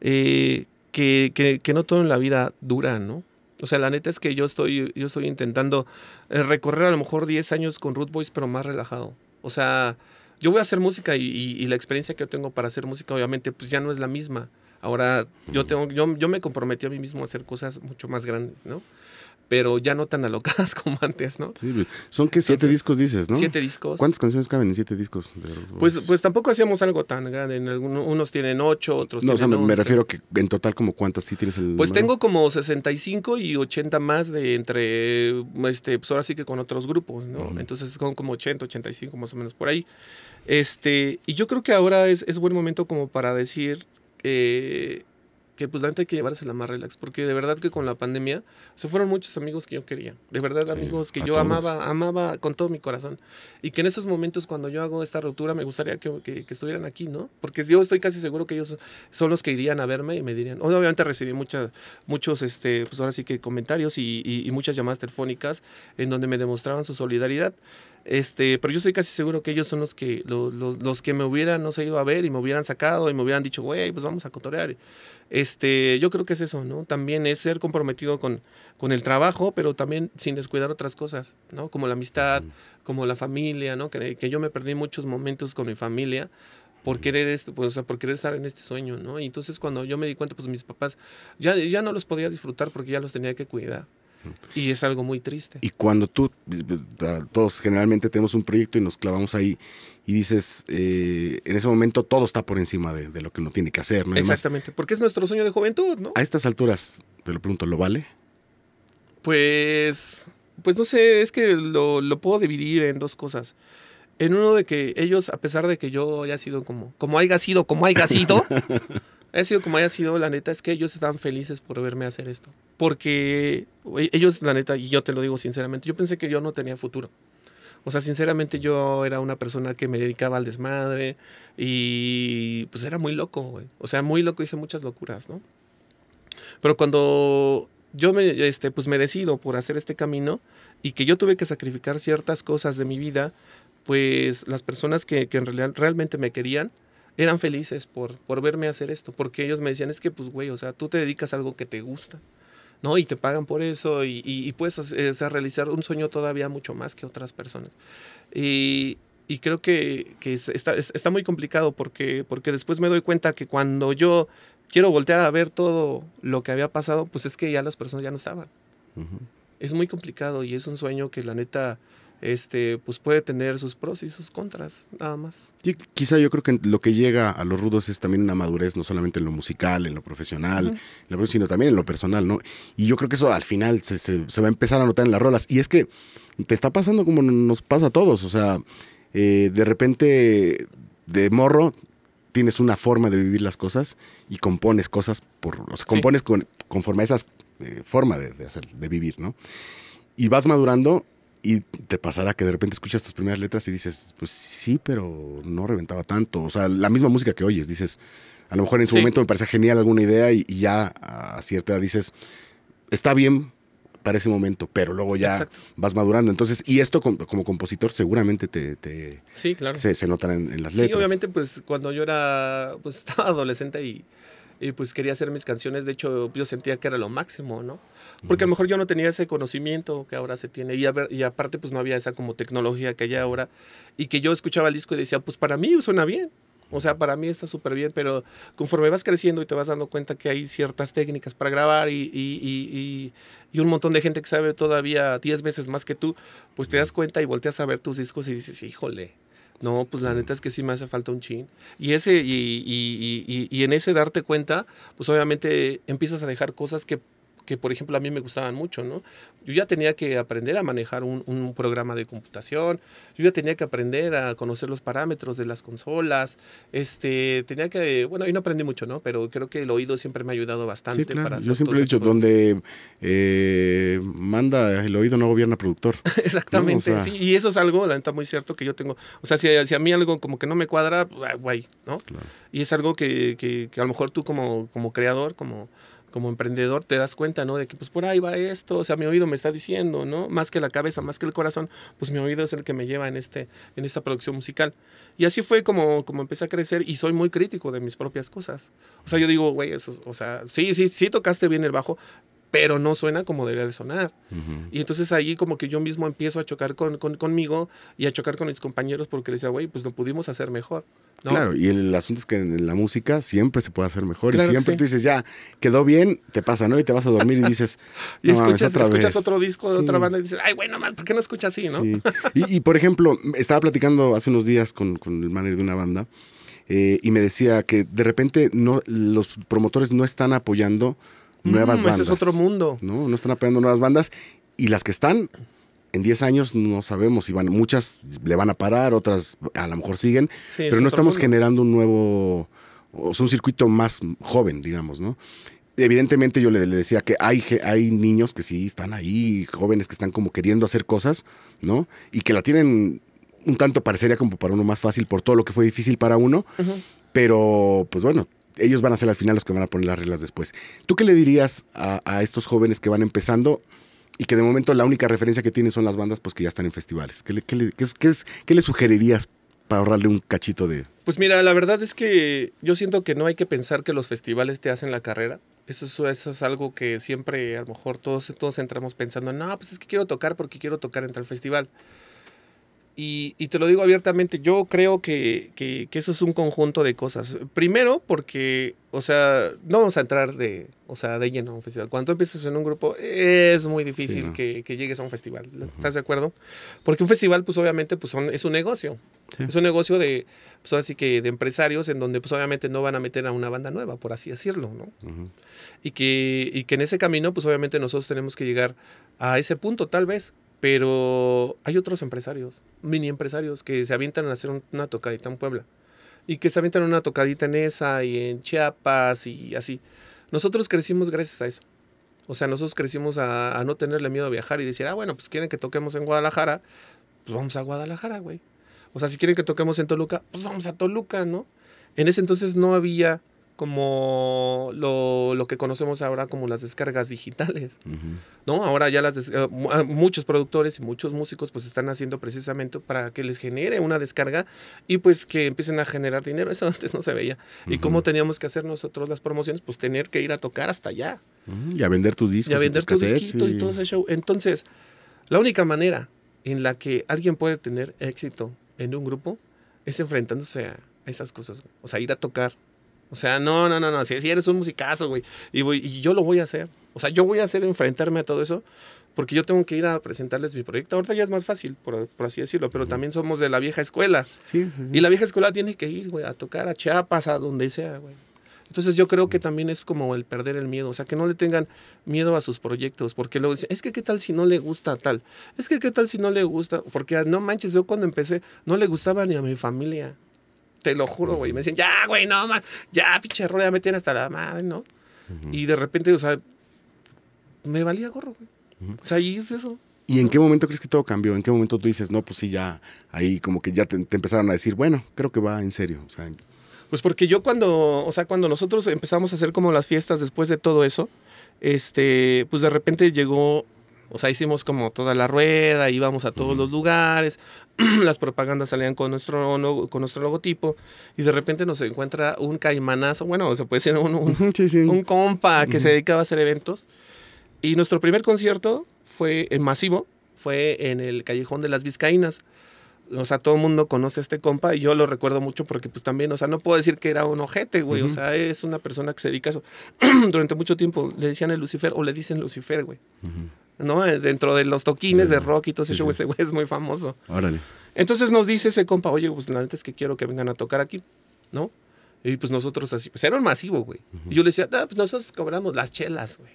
eh, que, que no todo en la vida dura, ¿no? O sea, la neta es que yo estoy, yo estoy intentando eh, recorrer a lo mejor 10 años con Root Boys, pero más relajado. O sea, yo voy a hacer música y, y, la experiencia que yo tengo para hacer música, obviamente, pues ya no es la misma. Ahora yo tengo, yo, yo me comprometí a mí mismo a hacer cosas mucho más grandes, ¿no? pero ya no tan alocadas (laughs) como antes, ¿no? Sí, son que siete discos dices, ¿no? Siete discos. ¿Cuántas canciones caben en siete discos? Pues, pues tampoco hacíamos algo tan grande. algunos, unos tienen ocho, otros no, tienen. No, sea, me refiero que en total, como cuántas sí tienes el. Pues tengo como 65 y 80 más de entre. Este, pues ahora sí que con otros grupos, ¿no? Entonces son como 80, 85 más o menos por ahí. Este, y yo creo que ahora es, buen momento como para decir. Eh, que pues la gente hay que la más relax, porque de verdad que con la pandemia se fueron muchos amigos que yo quería, de verdad amigos que yo amaba, amaba con todo mi corazón, y que en esos momentos cuando yo hago esta ruptura me gustaría que, estuvieran aquí, ¿no? Porque yo estoy casi seguro que ellos son los que irían a verme y me dirían, obviamente recibí muchas, muchos, este, pues ahora que comentarios y muchas llamadas telefónicas en donde me demostraban su solidaridad. Este, pero yo soy casi seguro que ellos son los que, los, que me hubieran, no ido a ver y me hubieran sacado y me hubieran dicho, güey, pues vamos a cotorear. Este, yo creo que es eso, ¿no? También es ser comprometido con, con el trabajo, pero también sin descuidar otras cosas, ¿no? Como la amistad, como la familia, ¿no? Que, yo me perdí muchos momentos con mi familia por querer esto, pues, o sea, por querer estar en este sueño, ¿no? Y entonces cuando yo me di cuenta, pues mis papás ya, ya no los podía disfrutar porque ya los tenía que cuidar. Y es algo muy triste. Y cuando tú, todos generalmente tenemos un proyecto y nos clavamos ahí y dices, eh, en ese momento todo está por encima de, lo que uno tiene que hacer. Exactamente, porque es nuestro sueño de juventud, ¿no? A estas alturas, te lo pregunto, ¿lo vale? Pues, pues no sé, es que lo, lo puedo dividir en dos cosas. En uno de que ellos, a pesar de que yo haya sido como, como haya sido, como haya sido, (laughs) Ha sido como haya sido, la neta es que ellos están felices por verme hacer esto. Porque ellos, la neta, y yo te lo digo sinceramente, yo pensé que yo no tenía futuro. O sea, sinceramente yo era una persona que me dedicaba al desmadre y pues era muy loco, güey. O sea, muy loco, hice muchas locuras, ¿no? Pero cuando yo me, este, pues me decido por hacer este camino y que yo tuve que sacrificar ciertas cosas de mi vida, pues las personas que, en realidad realmente me querían, eran felices por, por verme hacer esto, porque ellos me decían, es que pues güey, o sea, tú te dedicas a algo que te gusta, ¿no? Y te pagan por eso y, y, puedes eh, realizar un sueño todavía mucho más que otras personas. Y, creo que, está, muy complicado porque, porque después me doy cuenta que cuando yo quiero voltear a ver todo lo que había pasado, pues es que ya las personas ya no estaban. Es muy complicado y es un sueño que la neta este, pues puede tener sus pros y sus contras, nada más. Sí, quizá yo creo que lo que llega a los rudos es también una madurez, no solamente en lo musical, en lo profesional, sino también en lo personal, ¿no? Y yo creo que eso al final se, va a empezar a notar en las rolas. Y es que te está pasando como nos pasa a todos, o sea, eh, de repente de morro tienes una forma de vivir las cosas y compones cosas por, o sea, compones con, conforme a esa eh, forma de, de vivir, ¿no? Y vas madurando y te pasará que de repente escuchas tus primeras letras y dices, pues sí, pero no reventaba tanto. O sea, la misma música que oyes, dices, a lo mejor en su momento me parece genial alguna idea y, ya a cierta edad dices, está bien para ese momento, pero luego ya vas madurando. Entonces, y esto como, compositor seguramente te, sí, claro. se, notan en, en, las letras. Sí, obviamente, pues cuando yo era, pues (laughs) estaba adolescente y y pues quería hacer mis canciones, de hecho yo sentía que era lo máximo, ¿no? Porque a lo mejor yo no tenía ese conocimiento que ahora se tiene y, ver, y aparte pues no había esa como tecnología que hay ahora y que yo escuchaba el disco y decía, pues para mí suena bien, o sea, para mí está súper bien, pero conforme vas creciendo y te vas dando cuenta que hay ciertas técnicas para grabar y, y, y un montón de gente que sabe todavía 10 veces más que tú, pues te das cuenta y volteas a ver tus discos y dices, híjole, no, pues la neta es que sí me hace falta un chin. Y, ese, y, y, y, y en ese darte cuenta, pues obviamente empiezas a dejar cosas que que por ejemplo a mí me gustaban mucho, ¿no? Yo ya tenía que aprender a manejar un, programa de computación, yo ya tenía que aprender a conocer los parámetros de las consolas, este, tenía que, bueno, y no aprendí mucho, ¿no? Pero creo que el oído siempre me ha ayudado bastante Yo siempre he dicho, donde eh, manda el oído no gobierna productor. (laughs) Exactamente, sí, y eso es algo, la verdad, muy cierto que yo tengo, o sea, si, a mí algo como que no me cuadra, pues, ah, guay, ¿no? Y es algo que, que, que, a lo mejor tú como, como creador, como como emprendedor te das cuenta, ¿no? De que pues por ahí va esto, o sea, mi oído me está diciendo, ¿no? Más que la cabeza, más que el corazón, pues mi oído es el que me lleva en, este, en esta producción musical. Y así fue como, como empecé a crecer y soy muy crítico de mis propias cosas. O sea, yo digo, güey, eso, o sea, sí, sí, sí tocaste bien el bajo, pero no suena como debería de sonar. Y entonces ahí como que yo mismo empiezo a chocar conmigo y a chocar con mis compañeros porque les decía, güey, pues lo pudimos hacer mejor. Claro, y el asunto es que en la música siempre se puede hacer mejor y siempre tú dices, ya, quedó bien, te pasa, ¿no? Y te vas a dormir y dices... (laughs) y no, escuchas, otra escuchas otro disco de otra banda y dices, ay, bueno, mal ¿por qué no escuchas así, no? (laughs) Y, por ejemplo, estaba platicando hace unos días con, el manager de una banda eh, y me decía que de repente no, los promotores no están apoyando Mm, nuevas bandas. es otro mundo. ¿no? no están apagando nuevas bandas y las que están, en 10 años no sabemos si van, muchas le van a parar, otras a lo mejor siguen, pero no estamos generando un nuevo, o sea, un circuito más joven, digamos, ¿no? Evidentemente yo le, decía que hay, hay niños que sí están ahí, jóvenes que están como queriendo hacer cosas, ¿no? Y que la tienen un tanto parecería como para uno más fácil por todo lo que fue difícil para uno, pero pues bueno, ellos van a ser al final los que van a poner las reglas después. ¿Tú qué le dirías a, estos jóvenes que van empezando y que de momento la única referencia que tienen son las bandas pues que ya están en festivales? ¿Qué le, sugerirías para ahorrarle un cachito de...? Pues mira, la verdad es que yo siento que no hay que pensar que los festivales te hacen la carrera. Eso es, eso es algo que siempre a lo mejor todos, todos entramos pensando, no, pues es que quiero tocar porque quiero tocar en tal festival. Y, y, te lo digo abiertamente, yo creo que, eso es un conjunto de cosas. Primero, porque, o sea, no vamos a entrar de, o sea, de lleno a un festival. Cuando empiezas en un grupo, es muy difícil que, llegues a un festival. ¿Estás de acuerdo? Porque un festival, pues obviamente, pues es un negocio. Es un negocio de, pues sí que de empresarios en donde pues obviamente no van a meter a una banda nueva, por así decirlo, ¿no? y, que, y que en ese camino, pues obviamente nosotros tenemos que llegar a ese punto, tal vez, pero hay otros empresarios, mini empresarios, que se avientan a hacer una tocadita en Puebla. Y que se avientan una tocadita en esa y en Chiapas y así. Nosotros crecimos gracias a eso. O sea, nosotros crecimos a, a no tenerle miedo a viajar y decir, ah, bueno, pues quieren que toquemos en Guadalajara, pues vamos a Guadalajara, güey. O sea, si quieren que toquemos en Toluca, pues vamos a Toluca, ¿no? En ese entonces no había como lo, lo, que conocemos ahora como las descargas digitales, ¿no? Ahora ya las eh, ah, muchos productores y muchos músicos pues están haciendo precisamente para que les genere una descarga y pues que empiecen a generar dinero, eso (laughs) antes no se veía. ¿Y cómo teníamos que hacer nosotros las promociones? Pues tener que ir a tocar hasta allá. Y a vender tus discos. Y a vender tus, discos y todo ese show. Entonces, la única manera en la que alguien puede tener éxito en un grupo es enfrentándose a esas cosas, o sea, ir a tocar o sea, no, no, no, no, si, eres un musicazo, güey. Y, voy, y yo lo voy a hacer. O sea, yo voy a hacer enfrentarme a todo eso porque yo tengo que ir a presentarles mi proyecto. Ahorita ya es más fácil, por, así decirlo, pero también somos de la vieja escuela. Sí, Y la vieja escuela tiene que ir, güey, a tocar a Chiapas, a donde sea, güey. Entonces yo creo que también es como el perder el miedo, o sea, que no le tengan miedo a sus proyectos, porque luego dicen, es que qué tal si no le gusta tal, es que qué tal si no le gusta, porque no manches, yo cuando empecé no le gustaba ni a mi familia. Te lo juro, güey. Me decían, ya, güey, no más. Ya, pinche rola, ya me tiene hasta la madre, ¿no? Y de repente, o sea, me valía gorro, güey. O sea, y es eso. ¿Y en qué momento crees que todo cambió? ¿En qué momento tú dices, no, pues sí, ya ahí como que ya te, empezaron a decir, bueno, creo que va en serio? O sea, pues porque yo cuando, o sea, cuando nosotros empezamos a hacer como las fiestas después de todo eso, este, pues de repente llegó, o sea, hicimos como toda la rueda, íbamos a todos los lugares, (clears throat) las propagandas salían con nuestro, con nuestro logotipo y de repente nos encuentra un caimanazo, bueno, se puede decir un, un, (laughs) compa que se dedicaba a hacer eventos. Y nuestro primer concierto fue en masivo, fue en el Callejón de las Vizcaínas. O sea, todo el mundo conoce a este compa y yo lo recuerdo mucho porque pues también, o sea, no puedo decir que era un ojete, güey. O sea, es una persona que se dedica a eso. (clears throat) Durante mucho tiempo le decían el Lucifer o le dicen Lucifer, güey. ¿no? Dentro de los toquines de rock y todo ese ese güey es muy famoso. Órale. Entonces nos dice ese compa, oye, pues la neta es que quiero que vengan a tocar aquí, ¿no? Y pues nosotros así, pues era un masivo, güey. Y yo le decía, ah, pues nosotros cobramos las chelas, güey.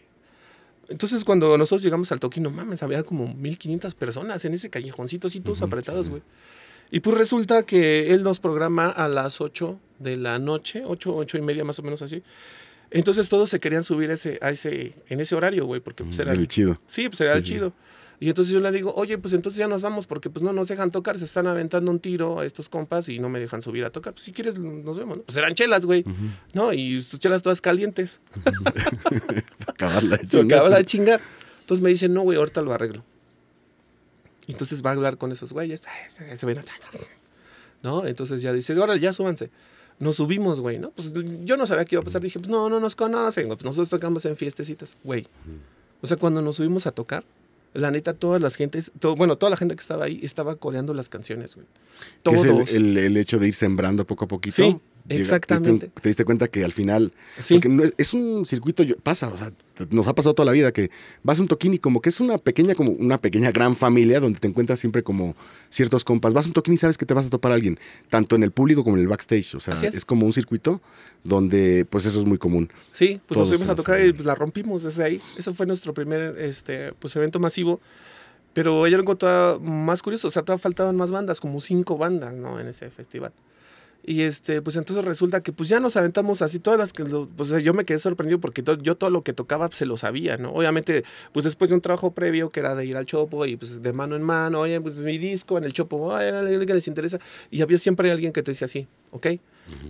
Entonces cuando nosotros llegamos al toquín, no mames, había como 1500 personas en ese callejoncito así, todos apretados, güey. Y pues resulta que él nos programa a las 8 de la noche, 8, 8 y media más o menos así. Entonces todos se querían subir ese, a ese, en ese horario, güey, porque pues mm, era el chido. Sí, pues era el chido. Y entonces yo le digo, oye, pues entonces ya nos vamos, porque pues no nos dejan tocar, se están aventando un tiro a estos compas y no me dejan subir a tocar. Pues si quieres, nos vemos. ¿no? Pues eran chelas, güey. No, y sus chelas todas calientes. (laughs) acabarla de (laughs) chingar. Acabarla de chingar. Entonces me dicen, no, güey, ahorita lo arreglo. Entonces va a hablar con esos güeyes. Se ven, (laughs) ¿no? Entonces ya dice, ahora ya súbanse nos subimos, güey, ¿no? Pues yo no sabía qué iba a pasar. Dije, pues no, no nos conocen, pues nosotros tocamos en fiestecitas, güey. O sea, cuando nos subimos a tocar, la neta, todas las gentes, todo, bueno, toda la gente que estaba ahí estaba coreando las canciones, güey. ¿Qué es el, el, hecho de ir sembrando poco a poquito. Sí, Exactamente. Te, diste, cuenta que al final. Sí. Porque es un circuito, pasa, o sea, nos ha pasado toda la vida que vas a un toquín y como que es una pequeña, como una pequeña gran familia donde te encuentras siempre como ciertos compas. Vas a un toquín y sabes que te vas a topar a alguien, tanto en el público como en el backstage. O sea, es. como un circuito donde, pues eso es muy común. Sí, pues nos fuimos a tocar y pues, la rompimos desde ahí. Eso fue nuestro primer este, pues, evento masivo. Pero hay lo encontró más curioso, o sea, te faltado faltado más bandas, como cinco bandas, ¿no? En ese festival. Y este, pues entonces resulta que pues ya nos aventamos así todas las que, pues yo me quedé sorprendido porque yo todo lo que tocaba se lo sabía, ¿no? Obviamente, pues después de un trabajo previo que era de ir al Chopo y pues de mano en mano, oye, pues mi disco en el Chopo, oye, alguien que les interesa. Y había siempre alguien que te decía así, ¿ok?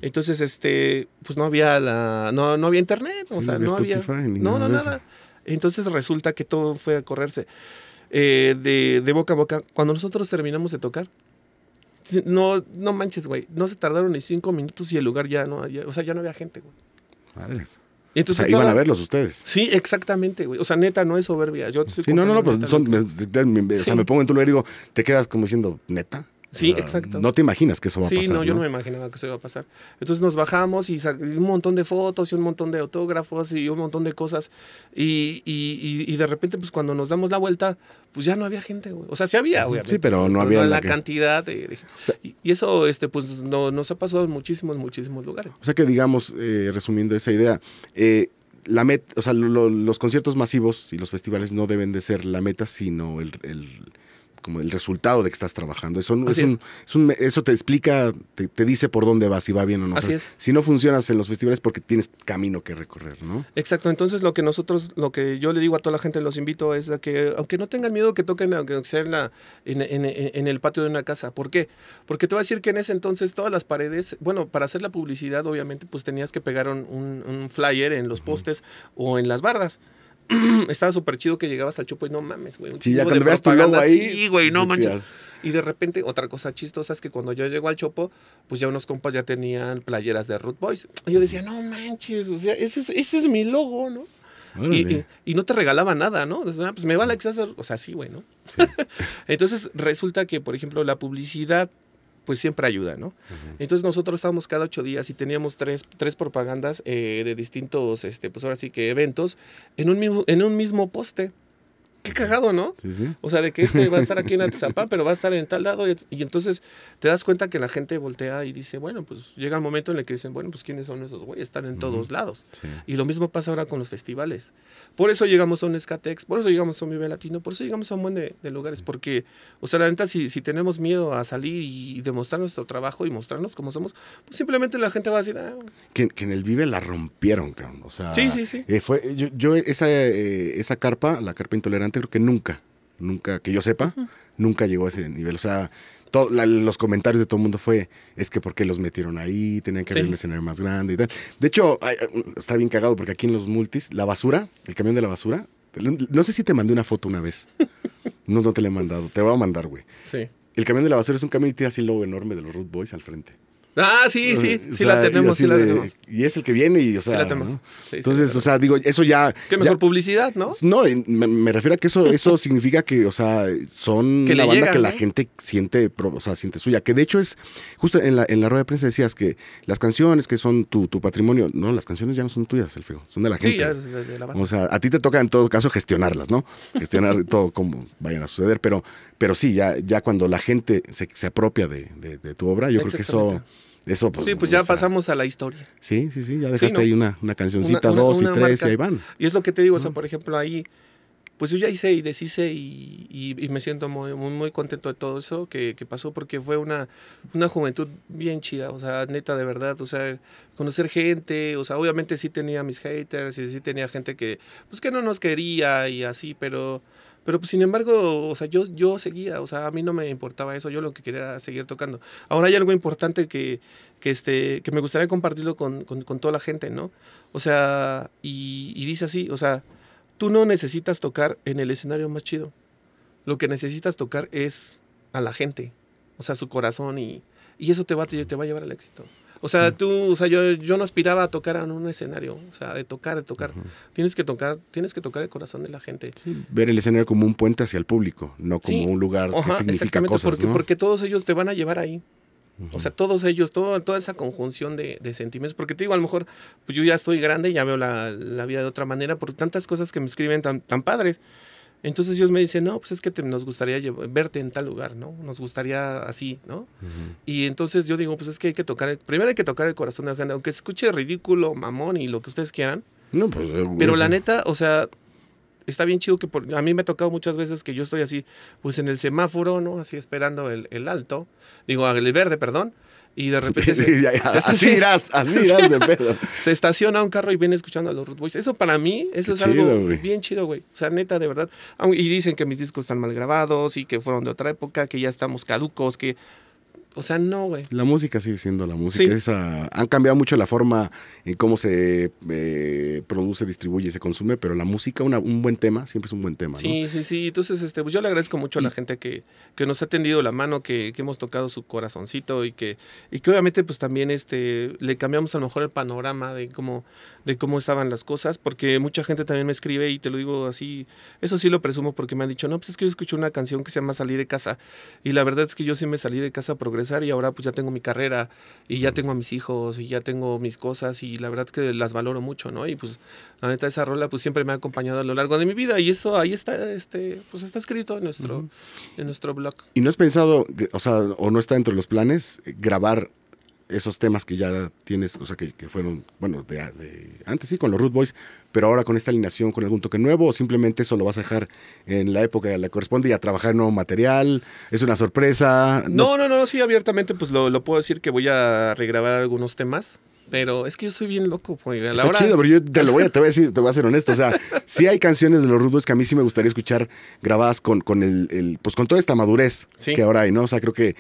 Entonces, este, pues no había la, no, no había internet, sea, no había, no, no, nada. Entonces resulta que todo fue a correrse eh, de, de boca a boca. Cuando nosotros terminamos de tocar, no, no manches, güey. No se tardaron ni cinco minutos y el lugar ya no, o sea, ya no había gente, güey. Madres. entonces, o sea, iban a verlos ustedes. Sí, exactamente, güey. O sea, neta, no es soberbia. Yo sí, no, no, no, pues son, o sea, me pongo en tu lugar y digo, te quedas como diciendo, neta. Sí, exacto. No te imaginas que eso va a pasar. Sí, no, yo no me imaginaba que eso iba a pasar. Entonces nos bajamos y, un montón de fotos y un montón de autógrafos y un montón de cosas. Y, y, y de repente, pues cuando nos damos la vuelta, pues ya no había gente, güey. O sea, sí había, güey. Sí, pero no había. la cantidad de, y, eso, este, pues no, nos ha pasado en muchísimos, muchísimos lugares. O sea que digamos, eh, resumiendo esa idea, eh, la meta, o sea, los conciertos masivos y los festivales no deben de ser la meta, sino el como el resultado de que estás trabajando. Eso, es eso te explica, te, dice por dónde vas, si va bien o no. Así es. Si no funcionas en los festivales porque tienes camino que recorrer, ¿no? Exacto. Entonces lo que nosotros, lo que yo le digo a toda la gente, los invito es a que, aunque no tengan miedo que toquen, aunque sea en, el patio de una casa. ¿Por qué? Porque te voy a decir que en ese entonces todas las paredes, bueno, para hacer la publicidad obviamente pues tenías que pegar un, flyer en los postes o en las bardas. (clears throat) estaba súper chido que llegabas al Chopo y no mames, güey. ya cuando veas güey, no manches. Y de repente, otra cosa chistosa es que cuando yo llego al chopo, pues ya unos compas ya tenían playeras de Root Boys. Y yo decía, no manches, o sea, ese es, mi logo, ¿no? Y, no te regalaba nada, ¿no? Ah, pues me vale que seas, o sea, sí, güey, ¿no? (laughs) Entonces resulta que, por ejemplo, la publicidad pues siempre ayuda, ¿no? Entonces nosotros estábamos cada ocho días y teníamos tres, tres propagandas eh, de distintos, este, pues ahora sí que eventos, en un mismo, en un mismo poste qué cagado, ¿no? O sea, de que este va a estar aquí en (laughs) Atizapán, pero va a estar en tal lado. Y, entonces te das cuenta que la gente voltea y dice, bueno, pues llega el momento en el que dicen, bueno, pues quiénes son esos güeyes, están en todos lados. Y lo mismo pasa ahora con los festivales. Por eso llegamos a un Escatex, por eso llegamos a un Vive Latino, por eso llegamos a un buen de, lugares, porque, o sea, la neta, si, si tenemos miedo a salir y demostrar nuestro trabajo y mostrarnos cómo somos, pues simplemente la gente va a decir, ah. que, en el Vive la rompieron, cabrón. O sea, sí, sí, sí. Eh, fue, yo, esa, eh, esa carpa, la carpa intolerante, creo que nunca, nunca, que yo sepa, nunca llegó a ese nivel. O sea, todo, los comentarios de todo el mundo fue, es que por qué los metieron ahí, tenían que haber un escenario más grande y tal. De hecho, está bien cagado porque aquí en los multis, la basura, el camión de la basura, no sé si te mandé una foto una vez. (laughs) No, no te la he mandado, te la voy a mandar, güey. Sí. El camión de la basura es un camión que tiene así el logo enorme de los Root Boys al frente. Ah, sí, sí, sí, la tenemos, sí la tenemos. Y es el que viene y, o sea. Sí la tenemos. Entonces, o sea, digo, eso ya. Qué mejor publicidad, ¿no? No, me, refiero a que eso, (laughs) eso significa que, o sea, son que la banda que la gente siente, o sea, siente suya. Que de hecho es, justo en la, en la rueda de prensa decías que las canciones que son tu, tu patrimonio, no, las canciones ya no son tuyas, el feo, son de la gente. Sí, de la banda. O sea, a ti te toca en todo caso gestionarlas, ¿no? Gestionar (laughs) todo como vayan a suceder, pero, pero sí, ya, ya cuando la gente se, apropia de, de tu obra, yo creo que eso eso pues. Sí, pues ya pasamos a la historia. Sí, sí, sí, ya dejaste ahí una, una cancioncita, dos y tres y ahí van. Y es lo que te digo, o sea, por ejemplo, ahí, pues yo ya hice y deshice y, me siento muy, contento de todo eso que, pasó porque fue una, una juventud bien chida, o sea, neta de verdad, o sea, conocer gente, o sea, obviamente sí tenía mis haters y sí tenía gente que, pues que no nos quería y así, pero pero pues, sin embargo, o sea, yo, yo seguía, o sea, a mí no me importaba eso, yo lo que quería era seguir tocando. Ahora hay algo importante que, este, que me gustaría compartirlo con, toda la gente, ¿no? O sea, y, dice así, o sea, tú no necesitas tocar en el escenario más chido. Lo que necesitas tocar es a la gente, o sea, su corazón y, eso te va, te va a llevar al éxito. O sea, tú, o sea, yo, yo no aspiraba a tocar en un escenario, o sea, de tocar, de tocar. Tienes que tocar, tienes que tocar el corazón de la gente. ver el escenario como un puente hacia el público, no como un lugar que significa cosas, porque, ¿no? porque todos ellos te van a llevar ahí. O sea, todos ellos, toda esa conjunción de, de, sentimientos. Porque te digo, a lo mejor pues yo ya estoy grande, y ya veo la, vida de otra manera por tantas cosas que me escriben tan, tan padres. Entonces ellos me dicen, no, pues es que nos gustaría verte en tal lugar, ¿no? Nos gustaría así, ¿no? Y entonces yo digo, pues es que hay que tocar, el, primero hay que tocar el corazón de la gente, aunque se escuche ridículo, mamón y lo que ustedes quieran. No, pues, eh, pero la neta, o sea, está bien chido que a mí me ha tocado muchas veces que yo estoy así, pues en el semáforo, ¿no? Así esperando el, el alto, digo, el verde, perdón. Y de repente. (laughs) se, así irás, así irás de pedo. (laughs) Se estaciona un carro y viene escuchando a los Root Boys. Eso para mí, eso es algo bien chido, güey. O sea, neta, de verdad. Ah, y dicen que mis discos están mal grabados y que fueron de otra época, que ya estamos caducos, que. O sea, no, güey. La música sigue siendo la música. Ah, han cambiado mucho la forma en cómo se eh, produce, distribuye y se consume, pero la música, un buen tema, siempre es un buen tema. Sí, ¿no? sí, sí. Entonces, este, pues yo le agradezco mucho a la gente que, nos ha tendido la mano, que, hemos tocado su corazoncito y que, y obviamente pues también este, le cambiamos a lo mejor el panorama de cómo, de cómo estaban las cosas, porque mucha gente también me escribe y te lo digo así, eso sí lo presumo porque me han dicho, no, pues es que yo escuché una canción que se llama salir de casa y la verdad es que yo sí me salí de casa progresando y ahora pues ya tengo mi carrera y ya tengo a mis hijos y ya tengo mis cosas y la verdad es que las valoro mucho, ¿no? Y pues la neta esa rola pues siempre me ha acompañado a lo largo de mi vida y eso ahí está, este, pues está escrito en nuestro, en nuestro blog. ¿Y no has pensado, o sea, o no está entre los planes grabar esos temas que ya tienes, o sea, que, fueron, bueno, de, antes sí, con los Root Boys, pero ahora con esta alineación, con algún toque nuevo, o simplemente eso lo vas a dejar en la época que le corresponde y a trabajar nuevo material, es una sorpresa. No, no, no, sí, abiertamente, pues lo, lo puedo decir que voy a regrabar algunos temas pero es que yo soy bien loco. Por la Está chido, pero yo te lo voy a, te voy a decir, te voy a ser honesto. O sea, (laughs) sí hay canciones de los rudos que a mí sí me gustaría escuchar grabadas con, con el, el pues con toda esta madurez que ahora hay, ¿no? O sea, creo que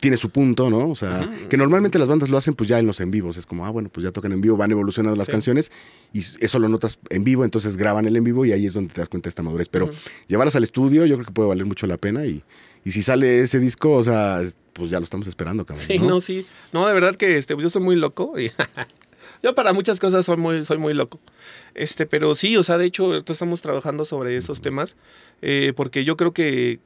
tiene su punto, ¿no? O sea, que normalmente las bandas lo hacen pues ya en los en vivos. Es como, ah, bueno, pues ya tocan en vivo, van evolucionando las canciones y eso lo notas en vivo, entonces graban el en vivo y ahí es donde te das cuenta de esta madurez. Pero llevarlas al estudio yo creo que puede valer mucho la pena y, y si sale ese disco, o sea, pues ya lo estamos esperando, cabrón. Sí, ¿no? sí. No, de verdad que este, pues, yo soy muy loco. (laughs) yo para muchas cosas soy muy, soy muy loco. Este, pero sí, o sea, de hecho, estamos trabajando sobre esos temas, eh, porque yo creo que,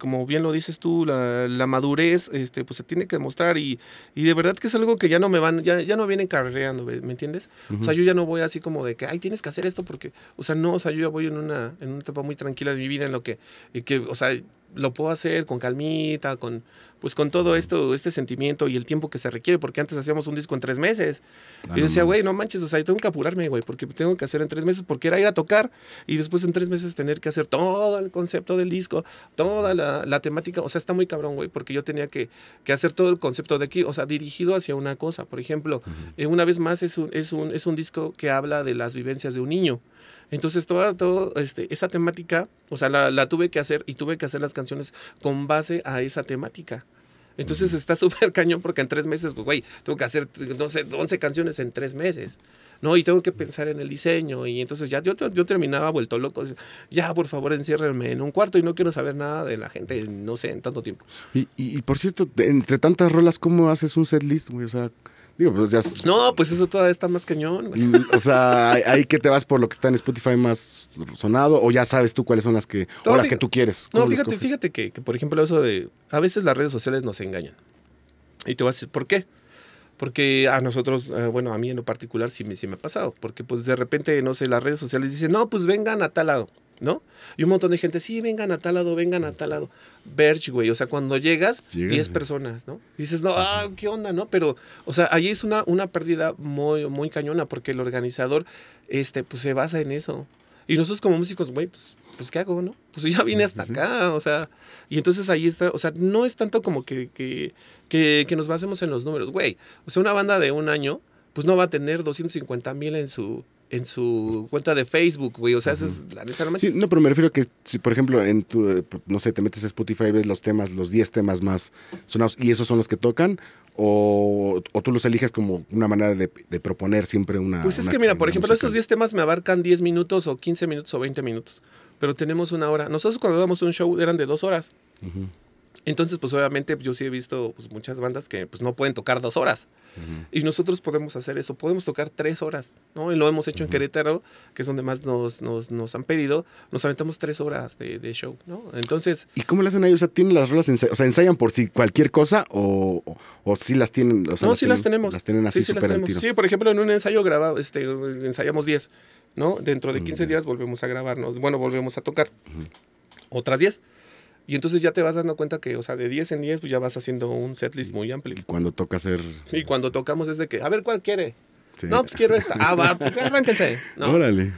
como bien lo dices tú, la, madurez este, pues se tiene que demostrar y, de verdad que es algo que ya no me van, ya, ya no vienen carreando, ¿me entiendes? O sea, yo ya no voy así como de que, ay, tienes que hacer esto porque, o sea, no, o sea, yo ya voy en una, en una etapa muy tranquila de mi vida en lo que, que o sea, lo puedo hacer con calmita, con pues con todo esto, este sentimiento y el tiempo que se requiere, porque antes hacíamos un disco en tres meses. Ah, y decía, güey, no manches, o sea, yo tengo que apurarme, güey, porque tengo que hacer en tres meses, porque era ir a tocar y después en tres meses tener que hacer todo el concepto del disco, toda la, temática, o sea, está muy cabrón, güey, porque yo tenía que, que, hacer todo el concepto de aquí, o sea, dirigido hacia una cosa. Por ejemplo, eh, una vez más es un, es, un, es un disco que habla de las vivencias de un niño. Entonces, toda todo, este, esa temática, o sea, la, tuve que hacer y tuve que hacer las canciones con base a esa temática. Entonces, está (laughs) súper cañón porque en tres meses, pues, güey, tengo que hacer, no sé, 11 canciones en tres meses. No, y tengo que pensar en el diseño. Y entonces ya yo, yo terminaba vuelto loco. Ya, por favor, enciérrenme en un cuarto y no quiero saber nada de la gente, no sé, en tanto tiempo. Y, por cierto, entre tantas rolas, ¿cómo haces un set list, güey? O sea, pues, no, pues eso todavía está más cañón, mm, O sea, ahí que te vas por lo que está en Spotify más sonado, o ya sabes tú cuáles son las que. o las que tú quieres. No, fíjate, fíjate que, por ejemplo, eso de. A veces las redes sociales nos engañan. Y te vas a decir, ¿por qué? Porque a nosotros, eh, bueno, a mí en lo particular sí sí me ha pasado. Porque pues de repente, no sé, las redes sociales dicen, no, pues vengan a tal lado. ¿no? Y un montón de gente, sí, vengan a tal lado, vengan a tal lado. Verge, güey, o sea, cuando llegas, 10 personas, ¿no? dices, no, ah, ¿qué onda, no? Pero, o sea, ahí es una, una pérdida muy, muy cañona porque el organizador, este, pues se basa en eso. Y nosotros como músicos, güey, pues, pues ¿qué hago, no? Pues ya vine hasta acá, o sea, y entonces ahí está, o sea, no es tanto como que, que, que nos basemos en los números, güey. O sea, una banda de un año, pues no va a tener 250 mil en su, en su cuenta de Facebook, güey. O sea, es la neta no no, pero me refiero a que si, por ejemplo, en tu, eh, pues, no sé, te metes a Spotify ves los temas, los 10 temas más sonados, y esos son los que tocan, o, tú los eliges como una manera de, proponer siempre una... Pues es que mira, por ejemplo, estos esos 10 temas me abarcan 10 minutos o 15 minutos o 20 minutos, pero tenemos una hora. Nosotros cuando dábamos un show eran de dos horas. Entonces, pues obviamente yo sí he visto pues, muchas bandas que pues, no pueden tocar dos horas. Y nosotros podemos hacer eso, podemos tocar tres horas, ¿no? Y lo hemos hecho en Querétaro, que es donde más nos, nos, han pedido, nos aventamos tres horas de, show, ¿no? Entonces... ¿Y cómo lo hacen ahí? O sea, ¿tienen las rolas, o sea, ensayan por si cualquier cosa o, o, sí las tienen? no, las sí las tenemos. Las tienen así sí, sí las tenemos. Sí, por ejemplo, en un ensayo grabado, este, ensayamos 10, ¿no? Dentro de 15 días volvemos a grabarnos, bueno, volvemos a tocar. Otras 10. Y entonces ya te vas dando cuenta que, o sea, de 10 en 10, pues ya vas haciendo un setlist muy amplio. Y cuando toca hacer... Y cuando tocamos es de que, a ver, ¿cuál quiere? No, pues quiero esta. Ah, va, pues, Órale.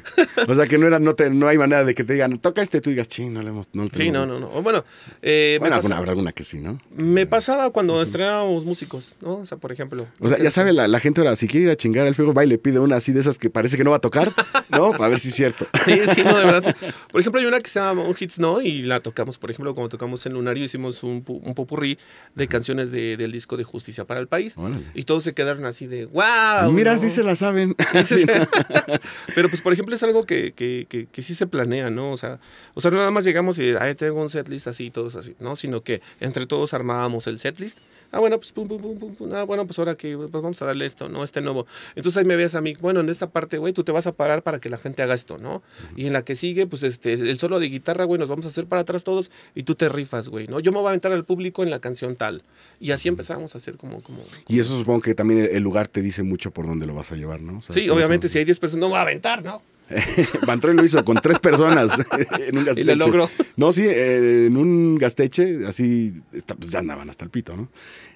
O sea, que no era, no, te, no hay manera de que te digan, toca este, tú digas, ching no le hemos. sí, no, no, no. Bueno, eh, habrá alguna que sí, ¿no? Me pasaba cuando estrenábamos músicos, ¿no? O sea, por ejemplo. O sea, ya sabe, la, gente ahora, si quiere ir a chingar al fuego, va y le pide una así de esas que parece que no va a tocar, ¿no? Para (laughs) ver si es cierto. sí, sí, no, de verdad. Por ejemplo, hay una que se llama Un Hits No y la tocamos, por ejemplo, cuando tocamos en Lunario, hicimos un, popurrí de canciones del disco de Justicia para el País. Y todos se quedaron así de, wow. Mira, sí se la saben. (laughs) (laughs) Pero pues, por ejemplo, es algo que, que, que, sí se planea, ¿no? O sea, o sea, no nada más llegamos y, ay, tengo un setlist así, todos así, ¿no? Sino que entre todos armábamos el setlist Ah, bueno, pues pum, pum, pum, pum, pum. Ah, bueno, pues ahora que pues vamos a darle esto, ¿no? Este nuevo. Entonces ahí me ves a mí, bueno, en esta parte, güey, tú te vas a parar para que la gente haga esto, ¿no? Y en la que sigue, pues este, el solo de guitarra, güey, nos vamos a hacer para atrás todos y tú te rifas, güey, ¿no? Yo me voy a aventar al público en la canción tal. Y así empezamos a hacer como, como. Y eso supongo que también el lugar te dice mucho por dónde lo vas a llevar, ¿no? sí, obviamente, si hay 10 personas, no me voy a aventar, ¿no? (laughs) Van lo hizo con tres personas (laughs) en un gasteche. ¿Y lo logró? No, sí, eh, en un gasteche, así, pues, ya andaban hasta el pito, ¿no?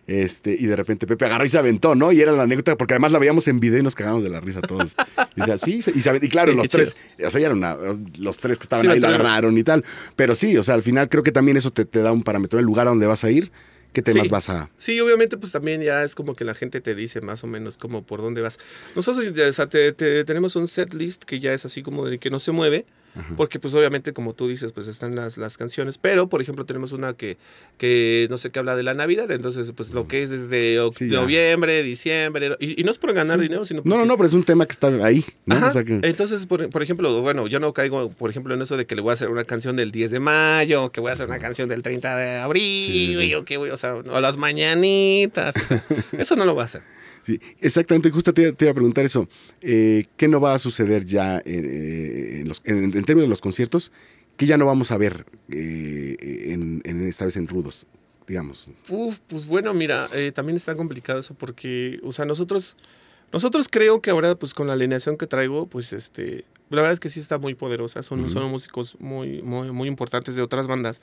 Este, y de repente Pepe agarró y se aventó, ¿no? Y era la anécdota, porque además la veíamos en video y nos cagamos de la risa todos. Y, y, claro, los tres, o sea, ya los tres que estaban ahí, la agarraron y tal. Pero sí, o sea, al final creo que también eso te, te da un parámetro, del lugar a donde vas a ir qué temas vas a... Sí, obviamente pues también ya es como que la gente te dice más o menos como por dónde vas. Nosotros tenemos un set list que ya es así como de que no se mueve, porque pues obviamente como tú dices, pues están las, canciones, pero por ejemplo tenemos una que, que no sé qué habla de la Navidad, entonces pues lo que es desde noviembre, diciembre, y, no es por ganar dinero, sino... No, no, no, pero es un tema que está ahí. Entonces, por, ejemplo, bueno, yo no caigo, por ejemplo, en eso de que le voy a hacer una canción del 10 de mayo, que voy a hacer una canción del 30 de abril, que voy, o sea, las mañanitas, (laughs) eso no lo voy a hacer exactamente, justo te, iba a preguntar eso. Eh, ¿Qué no va a suceder ya eh, eh, en, términos de los conciertos? ¿Qué ya no vamos a ver en, esta vez en Rudos, digamos? Uf, pues bueno, mira, también está complicado eso porque, o sea, nosotros, nosotros creo que ahora, pues con la alineación que traigo, pues este, la verdad es que sí está muy poderosa. Son, músicos muy, muy, muy importantes de otras bandas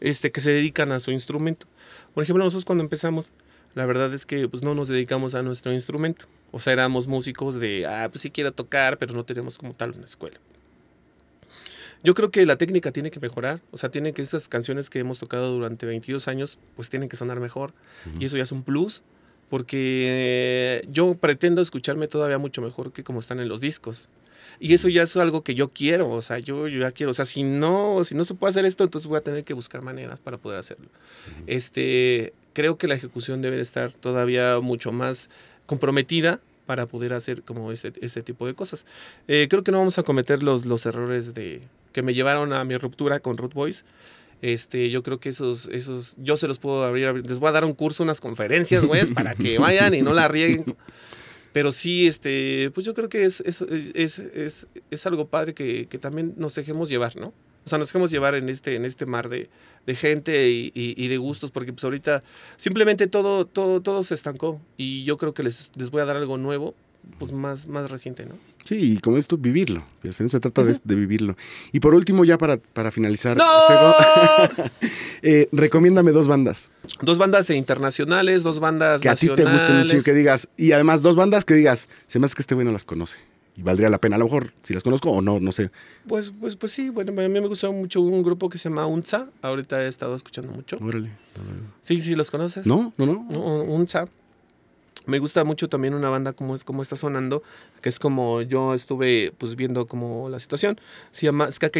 este, que se dedican a su instrumento. Por ejemplo, nosotros cuando empezamos la verdad es que pues, no nos dedicamos a nuestro instrumento. O sea, éramos músicos de, ah, pues sí quiero tocar, pero no tenemos como tal una escuela. Yo creo que la técnica tiene que mejorar, o sea, tiene que esas canciones que hemos tocado durante 22 años, pues tienen que sonar mejor. Y eso ya es un plus, porque yo pretendo escucharme todavía mucho mejor que como están en los discos. Y eso ya es algo que yo quiero, o sea, yo, yo ya quiero, o sea, si no, si no se puede hacer esto, entonces voy a tener que buscar maneras para poder hacerlo. Este, creo que la ejecución debe de estar todavía mucho más comprometida para poder hacer como este, este tipo de cosas. Eh, creo que no vamos a cometer los, los errores de, que me llevaron a mi ruptura con Root Boys. Este, yo creo que esos, esos, yo se los puedo abrir, les voy a dar un curso, unas conferencias, güeyes para que (laughs) vayan y no la rieguen. Pero sí, este, pues yo creo que es, es, es, algo padre que también nos dejemos llevar, ¿no? O sea, nos dejamos llevar en este, en este mar de, gente y, de gustos, porque pues ahorita simplemente todo, todo, todo se estancó y yo creo que les, voy a dar algo nuevo, pues más, más reciente, ¿no? Sí, y como esto, vivirlo. Al final se trata de, vivirlo. Y por último, ya para, finalizar, ¡No! (laughs) Eh, recomiéndame dos bandas. Dos bandas internacionales, dos bandas que nacionales. a ti te guste mucho que digas. Y además, dos bandas que digas, se me hace que este güey no las conoce y valdría la pena a lo mejor si las conozco o no, no sé. Pues, pues, pues sí, bueno, a mí me gustó mucho un grupo que se llama UNSA, ahorita he estado escuchando mucho. Órale. Sí, sí, ¿los conoces? No, no, no. UNSA. Me gusta mucho también una banda como, es, como está sonando, que es como yo estuve pues viendo como la situación. Se llama Ska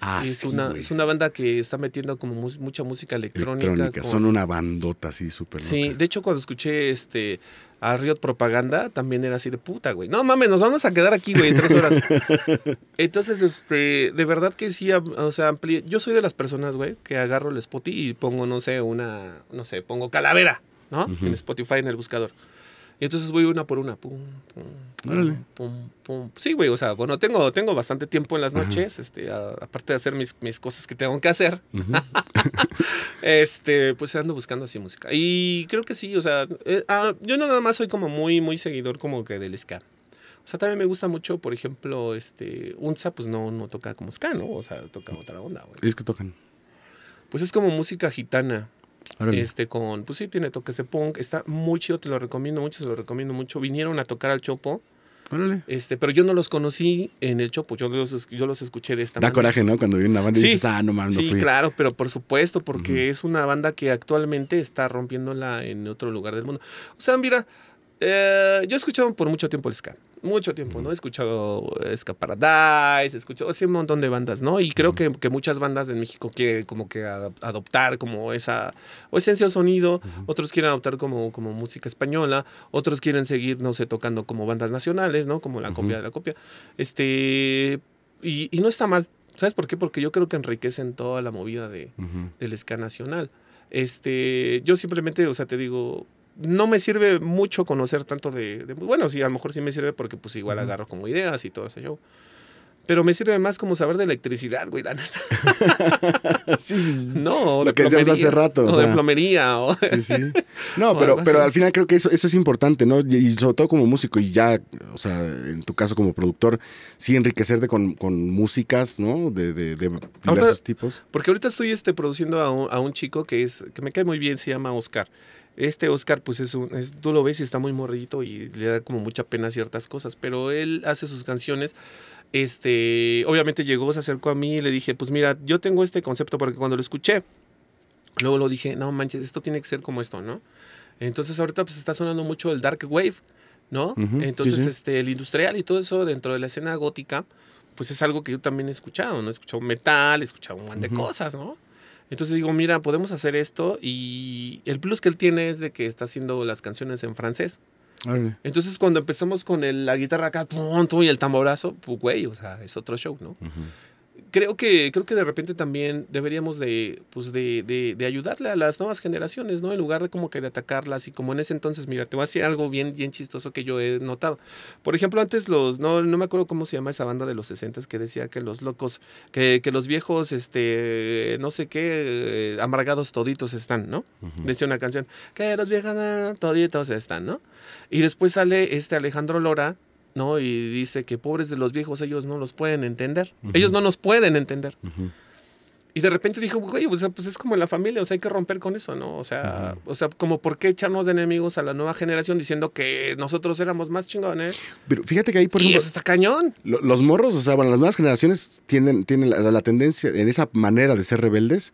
Ah, es, una, es una banda que está metiendo como mucha música electrónica. Son una bandota así súper Sí, de hecho cuando escuché este a Riot Propaganda también era así de puta, güey. No mames, nos vamos a quedar aquí, güey, tres horas. (laughs) Entonces, este, de verdad que sí, o sea, Yo soy de las personas, güey, que agarro el Spotify y pongo, no sé, una, no sé, pongo calavera, ¿no? En Spotify, en el buscador. Y entonces voy una por una. Pum, pum, Sí, güey, o sea, bueno, tengo, tengo bastante tiempo en las noches, este, aparte de hacer mis, cosas que tengo que hacer. (laughs) este, pues ando buscando así música. Y creo que sí, o sea, eh, ah, yo no nada más soy como muy, muy seguidor como que del ska. O sea, también me gusta mucho, por ejemplo, este, Unza, pues no, no toca como ska, ¿no? O sea, toca otra onda, güey. ¿Es que tocan? Pues es como música gitana. Este con, pues sí, tiene toques de punk, está muy chido, te lo recomiendo mucho, se lo recomiendo mucho. Vinieron a tocar al Chopo. Órale. Este, pero yo no los conocí en el Chopo, yo los, yo los escuché de esta manera. Da coraje, ¿no? Cuando viene una banda y dices, ah, Sí, claro, pero por supuesto, porque es una banda que actualmente está rompiéndola en otro lugar del mundo. O sea, mira, eh, yo he escuchado por mucho tiempo el ska mucho tiempo, ¿no? He escuchado Escaparadise, he escuchado así un montón de bandas, ¿no? Y creo que, muchas bandas de México quieren como que adoptar como esa o esencia o sonido, otros quieren adoptar como, como música española, otros quieren seguir, no sé, tocando como bandas nacionales, ¿no? Como la copia de la copia. Este, y, no está mal, ¿sabes por qué? Porque yo creo que enriquecen toda la movida de, del ska nacional. Este, yo simplemente, o sea, te digo, no me sirve mucho conocer tanto de, Bueno, sí, a lo mejor sí me sirve porque pues igual agarro como ideas y todo eso yo. Pero me sirve más como saber de electricidad, güey, la neta. (laughs) sí, sí, No, lo que decíamos hace rato. O, de plomería. sí, sí. (laughs) No, pero, pero al final creo que eso, es importante, ¿no? Y, sobre todo como músico y ya, o sea, en tu caso como productor, sí enriquecerte con, músicas, ¿no? De, de, diversos tipos. Porque ahorita estoy este, produciendo a un, chico que, es, que me cae muy bien, se llama Oscar. Este Oscar, pues es un, tú lo ves y está muy morrito y le da como mucha pena ciertas cosas, pero él hace sus canciones. Este, obviamente llegó, se acercó a mí y le dije, pues mira, yo tengo este concepto porque cuando lo escuché, luego lo dije, no manches, esto tiene que ser como esto, ¿no? Entonces ahorita pues está sonando mucho el dark wave, ¿no? Entonces este el industrial y todo eso dentro de la escena gótica, pues es algo que yo también he escuchado, ¿no? He escuchado metal, he escuchado un montón de cosas, ¿no? Entonces digo, mira, podemos hacer esto y el plus que él tiene es de que está haciendo las canciones en francés. Entonces cuando empezamos con la guitarra acá, punto y el tamborazo, pues güey, o sea, es otro show, ¿no? creo que, creo que de repente también deberíamos pues, de, de, ayudarle a las nuevas generaciones, ¿no? En lugar de como que de atacarlas y como en ese entonces, mira, te voy a decir algo bien, bien chistoso que yo he notado. Por ejemplo, antes los, no, no me acuerdo cómo se llama esa banda de los 60 que decía que los locos, que, que los viejos, este, no sé qué, eh, amargados toditos están, ¿no? Decía una canción, que los viejos ah, toditos están, ¿no? Y después sale este Alejandro Lora ¿no? Y dice que pobres de los viejos, ellos no los pueden entender. Ellos no nos pueden entender. Y de repente dijo, oye, pues, es como en la familia, o sea, hay que romper con eso, ¿no? O sea, o sea, como por qué echarnos de enemigos a la nueva generación diciendo que nosotros éramos más chingones. Eh? Pero fíjate que ahí, por y ejemplo. está cañón. los morros, o sea, bueno, las nuevas generaciones tienen, tienen la, la tendencia, en esa manera de ser rebeldes,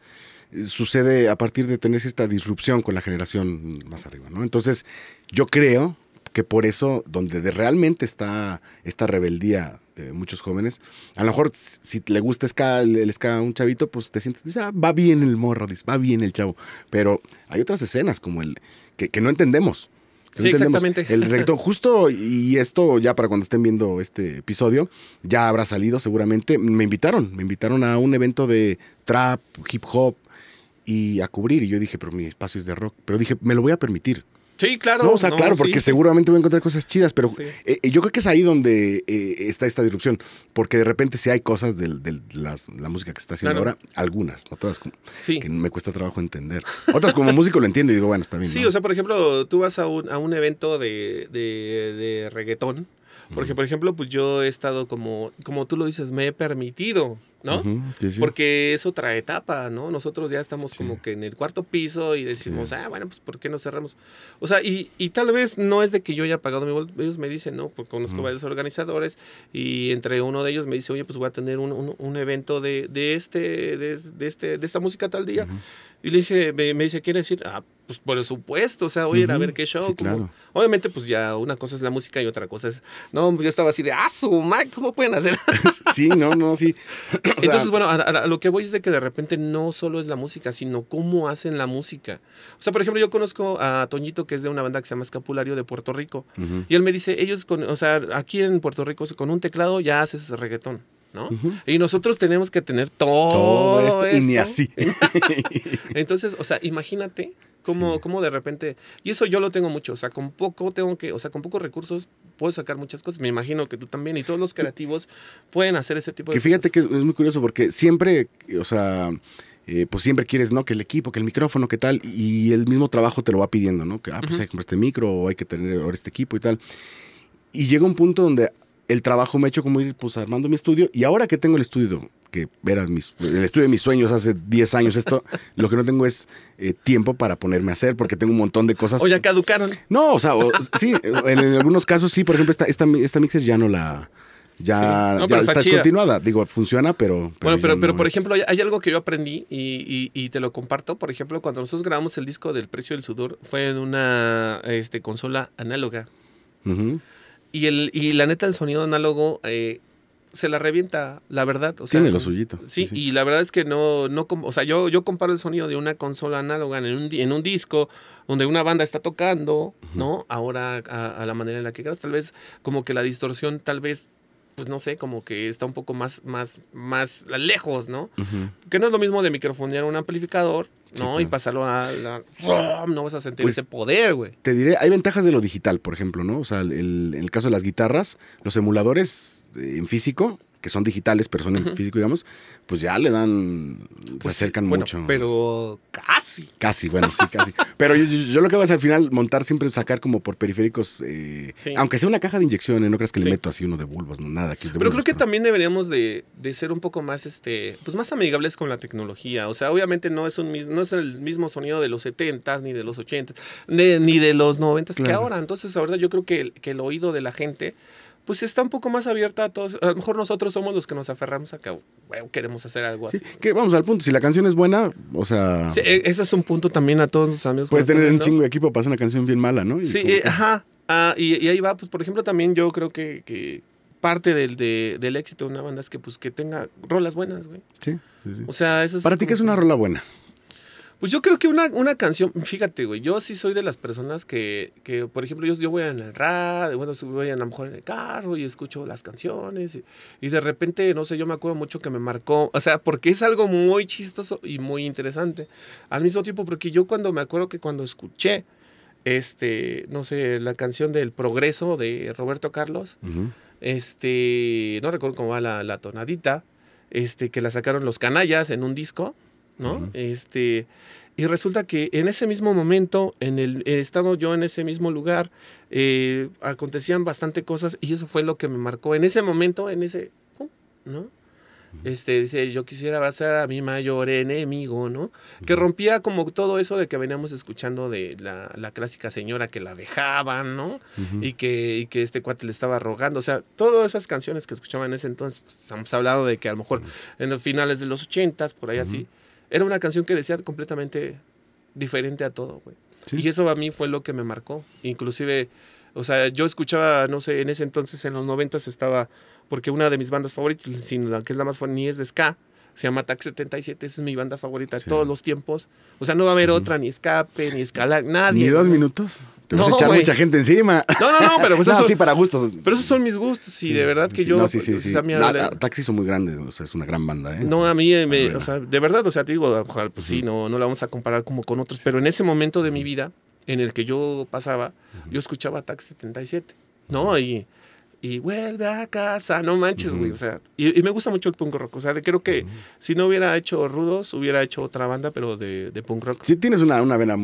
eh, sucede a partir de tener cierta disrupción con la generación más arriba, ¿no? Entonces, yo creo, que por eso, donde realmente está esta rebeldía de muchos jóvenes, a lo mejor si le gusta el ska a un chavito, pues te sientes, dice ah, va bien el morro, va bien el chavo. Pero hay otras escenas como el que, no entendemos. exactamente. El recto. justo, y esto ya para cuando estén viendo este episodio, ya habrá salido seguramente. Me invitaron, me invitaron a un evento de trap, hip hop y a cubrir. Y yo dije, pero mi espacio es de rock. Pero dije, me lo voy a permitir. Sí, claro. No, o sea, claro, porque seguramente voy a encontrar cosas chidas, pero eh, eh, yo creo que es ahí donde eh, está esta disrupción, porque de repente si hay cosas de, la música que se está haciendo ahora, algunas, no todas, que me cuesta trabajo entender. Otras como músico lo entiendo y digo, bueno, está bien. Sí, o sea, por ejemplo, tú vas a un, evento de, de, reggaetón, porque, por ejemplo, pues yo he estado como, como tú lo dices, me he permitido ¿no? Porque es otra etapa, ¿no? Nosotros ya estamos como que en el cuarto piso y decimos, ah, bueno, pues ¿por qué no cerramos? O sea, y, y, tal vez no es de que yo haya pagado mi bolsa, ellos me dicen, ¿no? Porque conozco varios organizadores y entre uno de ellos me dice, oye, pues voy a tener un, evento de, de este, de, de, este, de esta música tal día. Y le dije, me, dice, ¿quiere decir? Ah, pues por supuesto, o sea, oye, a a ver qué show. Obviamente, pues ya una cosa es la música y otra cosa es. No, yo estaba así de, ah, su Mac, ¿cómo pueden hacer? (laughs) sí, no, no, sí. (clears throat) Entonces, bueno, a, lo que voy es de que de repente no solo es la música, sino cómo hacen la música. O sea, por ejemplo, yo conozco a Toñito, que es de una banda que se llama Escapulario de Puerto Rico, y él me dice, ellos, con, o sea, aquí en Puerto Rico, con un teclado ya haces reggaetón. Y nosotros tenemos que tener todo, Y ni así. (laughs) Entonces, o sea, imagínate cómo, de repente... Y eso yo lo tengo mucho, o sea, con poco tengo que, o sea, con pocos recursos puedo sacar muchas cosas. Me imagino que tú también y todos los creativos pueden hacer ese tipo de cosas. Que fíjate que es muy curioso porque siempre, o sea... Eh, pues siempre quieres, ¿no? Que el equipo, que el micrófono, que tal, y el mismo trabajo te lo va pidiendo, ¿no? Que, ah, pues hay que comprar este micro, o hay que tener ahora este equipo y tal. Y llega un punto donde el trabajo me ha hecho como ir pues armando mi estudio y ahora que tengo el estudio, que verás el estudio de mis sueños hace 10 años, esto, (laughs) lo que no tengo es eh, tiempo para ponerme a hacer porque tengo un montón de cosas. O ya caducaron. No, o sea, sí, en, algunos casos sí, por ejemplo, esta, esta, esta mixer ya no la... Ya, está, descontinuada, digo, funciona, pero... bueno, pero, por ejemplo, hay algo que yo aprendí y, te lo comparto, por ejemplo, cuando nosotros grabamos el disco del Precio del Sudor, fue en una este, consola análoga. ajá y, el, y la neta, el sonido análogo eh, se la revienta, la verdad. O sea, Tiene lo suyito. Sí, y la verdad es que no, no o sea, yo, yo comparo el sonido de una consola análoga en un, en un disco donde una banda está tocando, ¿no? Ahora a, la manera en la que grabas, tal vez como que la distorsión tal vez pues no sé, como que está un poco más, más, más lejos, ¿no? Que no es lo mismo de microfonear un amplificador ¿no? Y pasarlo a la pues no vas a sentir ese poder, güey. Te diré, hay ventajas de lo digital, por ejemplo, ¿no? O sea, el, en el caso de las guitarras, los emuladores eh, en físico que son digitales, pero son en físico, digamos, pues ya le dan, se pues, acercan bueno, mucho. Pero casi. Casi, bueno, sí, casi. Pero yo, lo que hago es al final montar siempre, sacar como por periféricos, eh, aunque sea una caja de inyecciones, ¿eh? no creas que le meto así uno de bulbos, no, nada. pero creo que también deberíamos de, ser un poco más, este, pues más amigables con la tecnología. O sea, obviamente no es, un, no es el mismo sonido de los 70s, ni de los 80 ni, de los 90s que ahora. Entonces, ahora yo creo que, que el oído de la gente pues está un poco más abierta a todos. A lo mejor nosotros somos los que nos aferramos a que queremos hacer algo así. que vamos al punto, si la canción es buena, o sea... E, ese es un punto también a todos los amigos. Puedes tener un chingo de equipo para hacer una canción bien mala, ¿no? sí, eh, ajá. Ah, y, ahí va, pues por ejemplo también yo creo que, parte del, del éxito de una banda es que pues que tenga rolas buenas, güey. Sí, sí, sí. O sea, eso es... Para ti, ¿qué es una rola buena? Pues yo creo que una, una canción, fíjate, güey, yo sí soy de las personas que, que por ejemplo, yo, voy en el radio, bueno, voy a lo mejor en el carro y escucho las canciones y, de repente, no sé, yo me acuerdo mucho que me marcó, o sea, porque es algo muy chistoso y muy interesante. Al mismo tiempo, porque yo cuando me acuerdo que cuando escuché, este, no sé, la canción del progreso de Roberto Carlos, este, no recuerdo cómo va la, la tonadita, este, que la sacaron los canallas en un disco ¿no? Este. Y resulta que en ese mismo momento, en el, estaba yo en ese mismo lugar, eh, acontecían bastante cosas y eso fue lo que me marcó. En ese momento, en ese, ¿no? Este, dice, yo quisiera abrazar a mi mayor enemigo, ¿no? Que rompía como todo eso de que veníamos escuchando de la, clásica señora que la dejaban, ¿no? y, que, que este cuate le estaba rogando. O sea, todas esas canciones que escuchaban en ese entonces, pues, hemos hablado de que a lo mejor en los finales de los ochentas, por ahí así, era una canción que decía completamente diferente a todo, güey. Y eso a mí fue lo que me marcó. Inclusive, o sea, yo escuchaba, no sé, en ese entonces, en los noventas estaba, porque una de mis bandas favoritas, sin la que es la más ni es de ska, se llama Tax 77, esa es mi banda favorita de todos los tiempos. O sea, no va a haber otra, ni escape, ni escalar, nadie. ¿Ni dos minutos? Te vas a echar mucha gente encima. No, no, no, pero pues (laughs) no, sí, para gustos. Pero esos son mis gustos y de verdad que yo... No, Taxi son muy grandes, o sea, es una gran banda, ¿eh? No, a mí, o sea, de verdad, o sea, te digo, pues sí, no, no la vamos a comparar como con otros, pero en ese momento de mi vida en el que yo pasaba, yo escuchaba Tax 77, ¿no? Y y vuelve a casa, no manches, güey. O sea, y, me gusta mucho el punk rock. O sea, creo que si no hubiera hecho Rudos, hubiera hecho otra banda, pero de, punk rock. Sí, tienes una, vena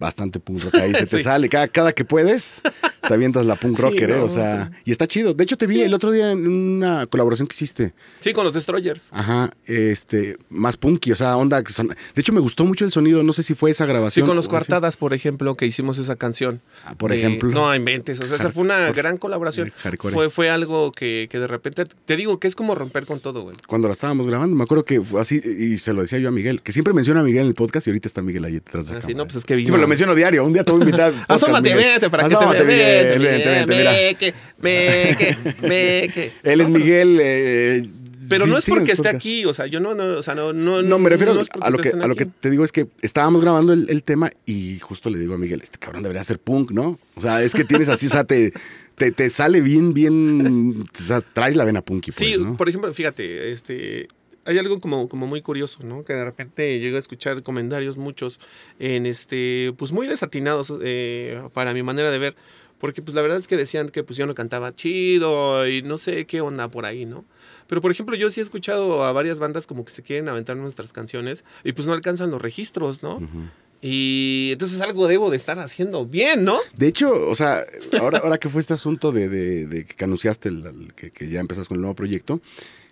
bastante punk rock ahí, (laughs) se te sale. Cada, que puedes, te avientas la punk rocker, ¿eh? o sea, y está chido. De hecho, te vi el otro día en una colaboración que hiciste. Sí, con los Destroyers. Ajá, este, más punky, o sea, onda. Son... De hecho, me gustó mucho el sonido, no sé si fue esa grabación. Sí, con los Coartadas, por ejemplo, que hicimos esa canción. Ah, por ejemplo. No, inventes, o sea, esa fue una gran colaboración. Hardcore fue, fue algo que, que, de repente, te digo que es como romper con todo, güey. Cuando la estábamos grabando, me acuerdo que fue así, y se lo decía yo a Miguel, que siempre menciona a Miguel en el podcast y ahorita está Miguel ahí detrás de ah, la Sí, no, pues es que lo menciono diario, un día te voy a invitar. (laughs) Asómate, vete para Asómate, que te vete, vete, vete, vete, me, que, me, que. Él es Miguel, eh, pero no es porque esté aquí, o sea, yo no, no, o sea, no, no. me refiero a, lo que, a lo que te digo es que estábamos grabando el, el, tema y justo le digo a Miguel, este cabrón debería ser punk, ¿no? O sea, es que tienes así, o sea, te, te, sale bien, bien. traes la vena punky. Pues, sí, por ejemplo, fíjate, este. Hay algo como, como muy curioso, ¿no? Que de repente llego a escuchar comentarios muchos en este, pues muy desatinados eh, para mi manera de ver, porque pues la verdad es que decían que pues yo no cantaba chido y no sé qué onda por ahí, ¿no? Pero por ejemplo, yo sí he escuchado a varias bandas como que se quieren aventar nuestras canciones y pues no alcanzan los registros, ¿no? Y entonces algo debo de estar haciendo bien, ¿no? De hecho, o sea, ahora, ahora que fue este asunto de, que anunciaste, el, que, ya empezaste con el nuevo proyecto,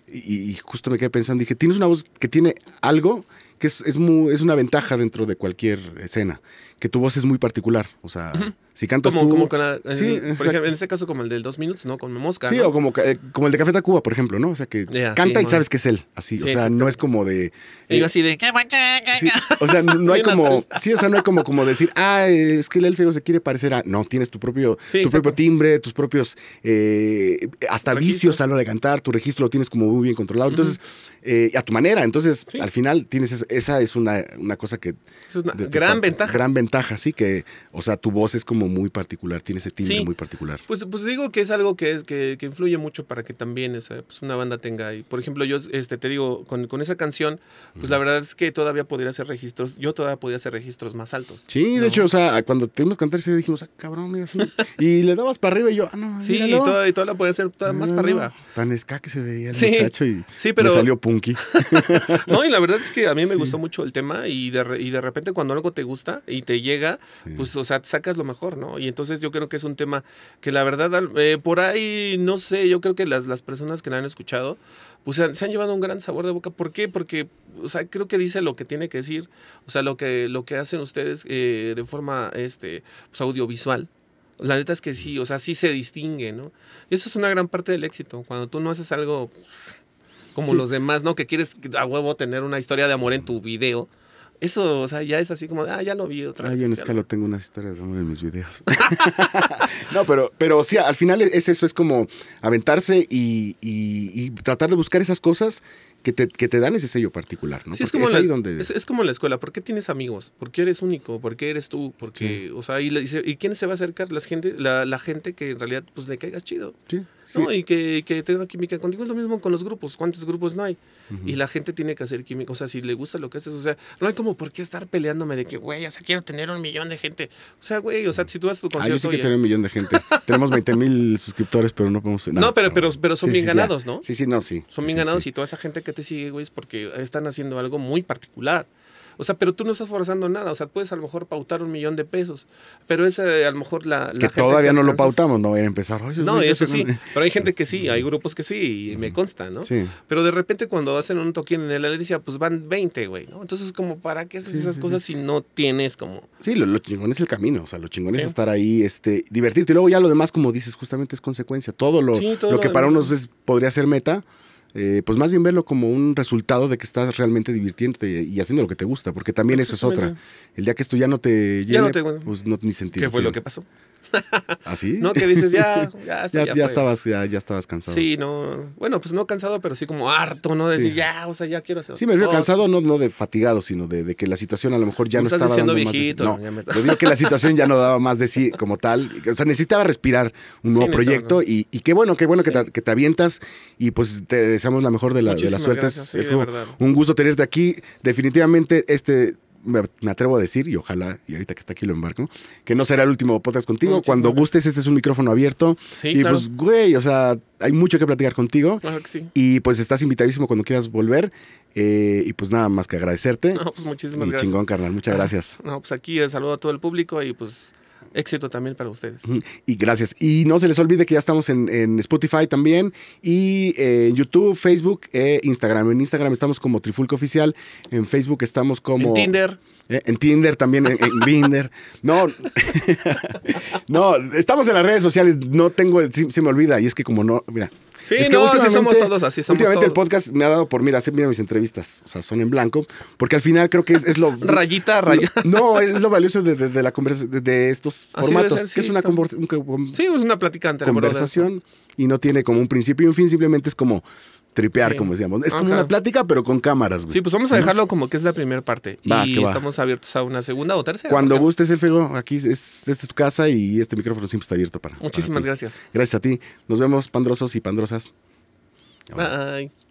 y, y, justo me quedé pensando, dije, tienes una voz que tiene algo que es, muy, es una ventaja dentro de cualquier escena, que tu voz es muy particular, o sea, si cantas como, tú... Como con la, eh, sí, por ejemplo, en ese caso como el del dos minutos, ¿no? Con Mosca. Sí, o como, eh, como el de Café Cuba, por ejemplo, ¿no? O sea, que canta y sabes que es él, así, o sea, no es como de... Eh, así de... o sea, no, (laughs) hay como... Sí, o sea, no hay como, como decir, ah, es que el elfeo se quiere parecer a... No, tienes tu propio, tu propio timbre, tus propios... hasta vicios a lo de cantar, tu registro lo tienes como muy bien controlado. Entonces... Eh, a tu manera. Entonces, al final tienes esa es una, cosa que... Es una gran ventaja. Gran ventaja, sí, que, o sea, tu voz es como muy particular, tiene ese timbre muy particular. Pues, pues digo que es algo que, es, que, que influye mucho para que también esa, pues, una banda tenga y Por ejemplo, yo este, te digo, con, esa canción, pues la verdad es que todavía podría hacer registros, yo todavía podía hacer registros más altos. Sí, de hecho, o sea, cuando tuvimos que cantar, ese dijimos, ah, cabrón, mira, y le dabas para arriba y yo, ah, no, Sí, y toda y toda la podía hacer más para arriba. Tan esca que se veía el sí, muchacho y salió punto. (laughs) no, y la verdad es que a mí me gustó mucho el tema y de, repente cuando algo te gusta y te llega, pues, o sea, sacas lo mejor, ¿no? Y entonces yo creo que es un tema que la verdad, eh, por ahí, no sé, yo creo que las, las personas que la han escuchado, pues se han, llevado un gran sabor de boca. ¿Por qué? Porque, o sea, creo que dice lo que tiene que decir, o sea, lo que, lo que hacen ustedes eh, de forma este, pues, audiovisual. La neta es que sí, o sea, sí se distingue, ¿no? Eso es una gran parte del éxito. Cuando tú no haces algo... Pues, como los demás, ¿no? Que quieres a huevo tener una historia de amor en tu video. Eso, o sea, ya es así como, ah, ya lo vi otra ah, vez. ay en escalo tengo unas historias de amor en mis videos. (laughs) no, pero, pero sea, al final es eso, es como aventarse y, y, tratar de buscar esas cosas que te, que te, dan ese sello particular, ¿no? es, como la, donde... es, como la escuela. ¿Por qué tienes amigos? ¿Por qué eres único? ¿Por qué eres tú? Porque, o sea, y, quién se va a acercar? La gente, la, la gente que en realidad, pues, le caigas chido. Sí. ¿no? Y que, que química contigo. Es lo mismo con los grupos. ¿Cuántos grupos no hay? Y la gente tiene que hacer química. O sea, si le gusta lo que haces, o sea, no hay como por qué estar peleándome de que, güey, o sea, quiero tener un millón de gente. O sea, güey, o sea, si tú vas a tu ah, concierto. yo sí que tener un millón de gente. (laughs) Tenemos 20 mil suscriptores, pero no podemos. No, pero, pero, pero son bien ganados, ¿no? Sí, sí, no, sí. Son bien ganados y toda esa gente que te sigue, güey, es porque están haciendo algo muy particular. O sea, pero tú no estás forzando nada. O sea, puedes a lo mejor pautar un millón de pesos. Pero es a lo mejor la. que todavía no lo pautamos, no voy a empezar. no, eso sí. Pero hay gente que sí, hay grupos que sí, y me consta, ¿no? Sí. Pero de repente cuando hacen un toquín en el Alicia, pues van 20, güey, ¿no? Entonces, como, ¿para qué haces esas cosas si no tienes como. Sí, lo, chingón es el camino. O sea, lo chingón es estar ahí, este, divertirte. Y luego ya lo demás, como dices, justamente es consecuencia. Todo lo, que para unos podría ser meta eh, pues más bien verlo como un resultado de que estás realmente divirtiéndote y haciendo lo que te gusta, porque también eso es otra. El día que esto ya no te llene, pues no ni sentido. ¿Qué fue lo que pasó? ¿Así? (laughs) ¿Ah, no, que dices, ya, (laughs) ya, ya, ya, estabas, ya, ya estabas cansado. Sí, no, bueno, pues no cansado, pero sí como harto, ¿no? De decir, ya, o sea, ya quiero hacer Sí, me vio cansado, no, no de fatigado, sino de, que la situación a lo mejor ya no estaba dando viejito, más de No, me digo que la situación ya no daba más de sí como tal. O sea, necesitaba respirar un nuevo proyecto Y, qué bueno, qué bueno que te, avientas y pues te deseamos la mejor de, la, de las suertes. un gusto tenerte aquí. Definitivamente este me, atrevo a decir, y ojalá, y ahorita que está aquí lo embarco, que no será el último podcast contigo. Cuando gustes, este es un micrófono abierto. Sí, y pues, güey, o sea, hay mucho que platicar contigo. Claro que sí. Y pues estás invitadísimo cuando quieras volver. Eh, y pues nada más que agradecerte. No, pues muchísimas y chingón, carnal. Muchas gracias. No, pues aquí saludo a todo el público y pues Éxito también para ustedes. Y gracias. Y no se les olvide que ya estamos en, Spotify también y eh, en YouTube, Facebook e Instagram. En Instagram estamos como Trifulco Oficial, en Facebook estamos como... En Tinder. Eh, en Tinder también, en, en Binder. No, (laughs) no, estamos en las redes sociales. No tengo, se me olvida. Y es que como no, mira, Sí, no, así somos todos, así somos Últimamente el podcast me ha dado por, mira, mira mis entrevistas, o sea, son en blanco, porque al final creo que es, lo... (laughs) Rayita, rayita. (laughs) No, es lo valioso de, de, la de, estos formatos, que es una, conversación y no tiene como un principio y un fin, simplemente es como tripear, como decíamos. Es ah, como una plática, pero con cámaras, güey. Sí, pues vamos a dejarlo como que es la primera parte. y estamos abiertos a una segunda o tercera. Cuando gustes, fego, aquí es, es tu casa y este micrófono siempre está abierto para. Muchísimas gracias. Gracias a ti. Nos vemos, pandrosos y pandrosas. Bye.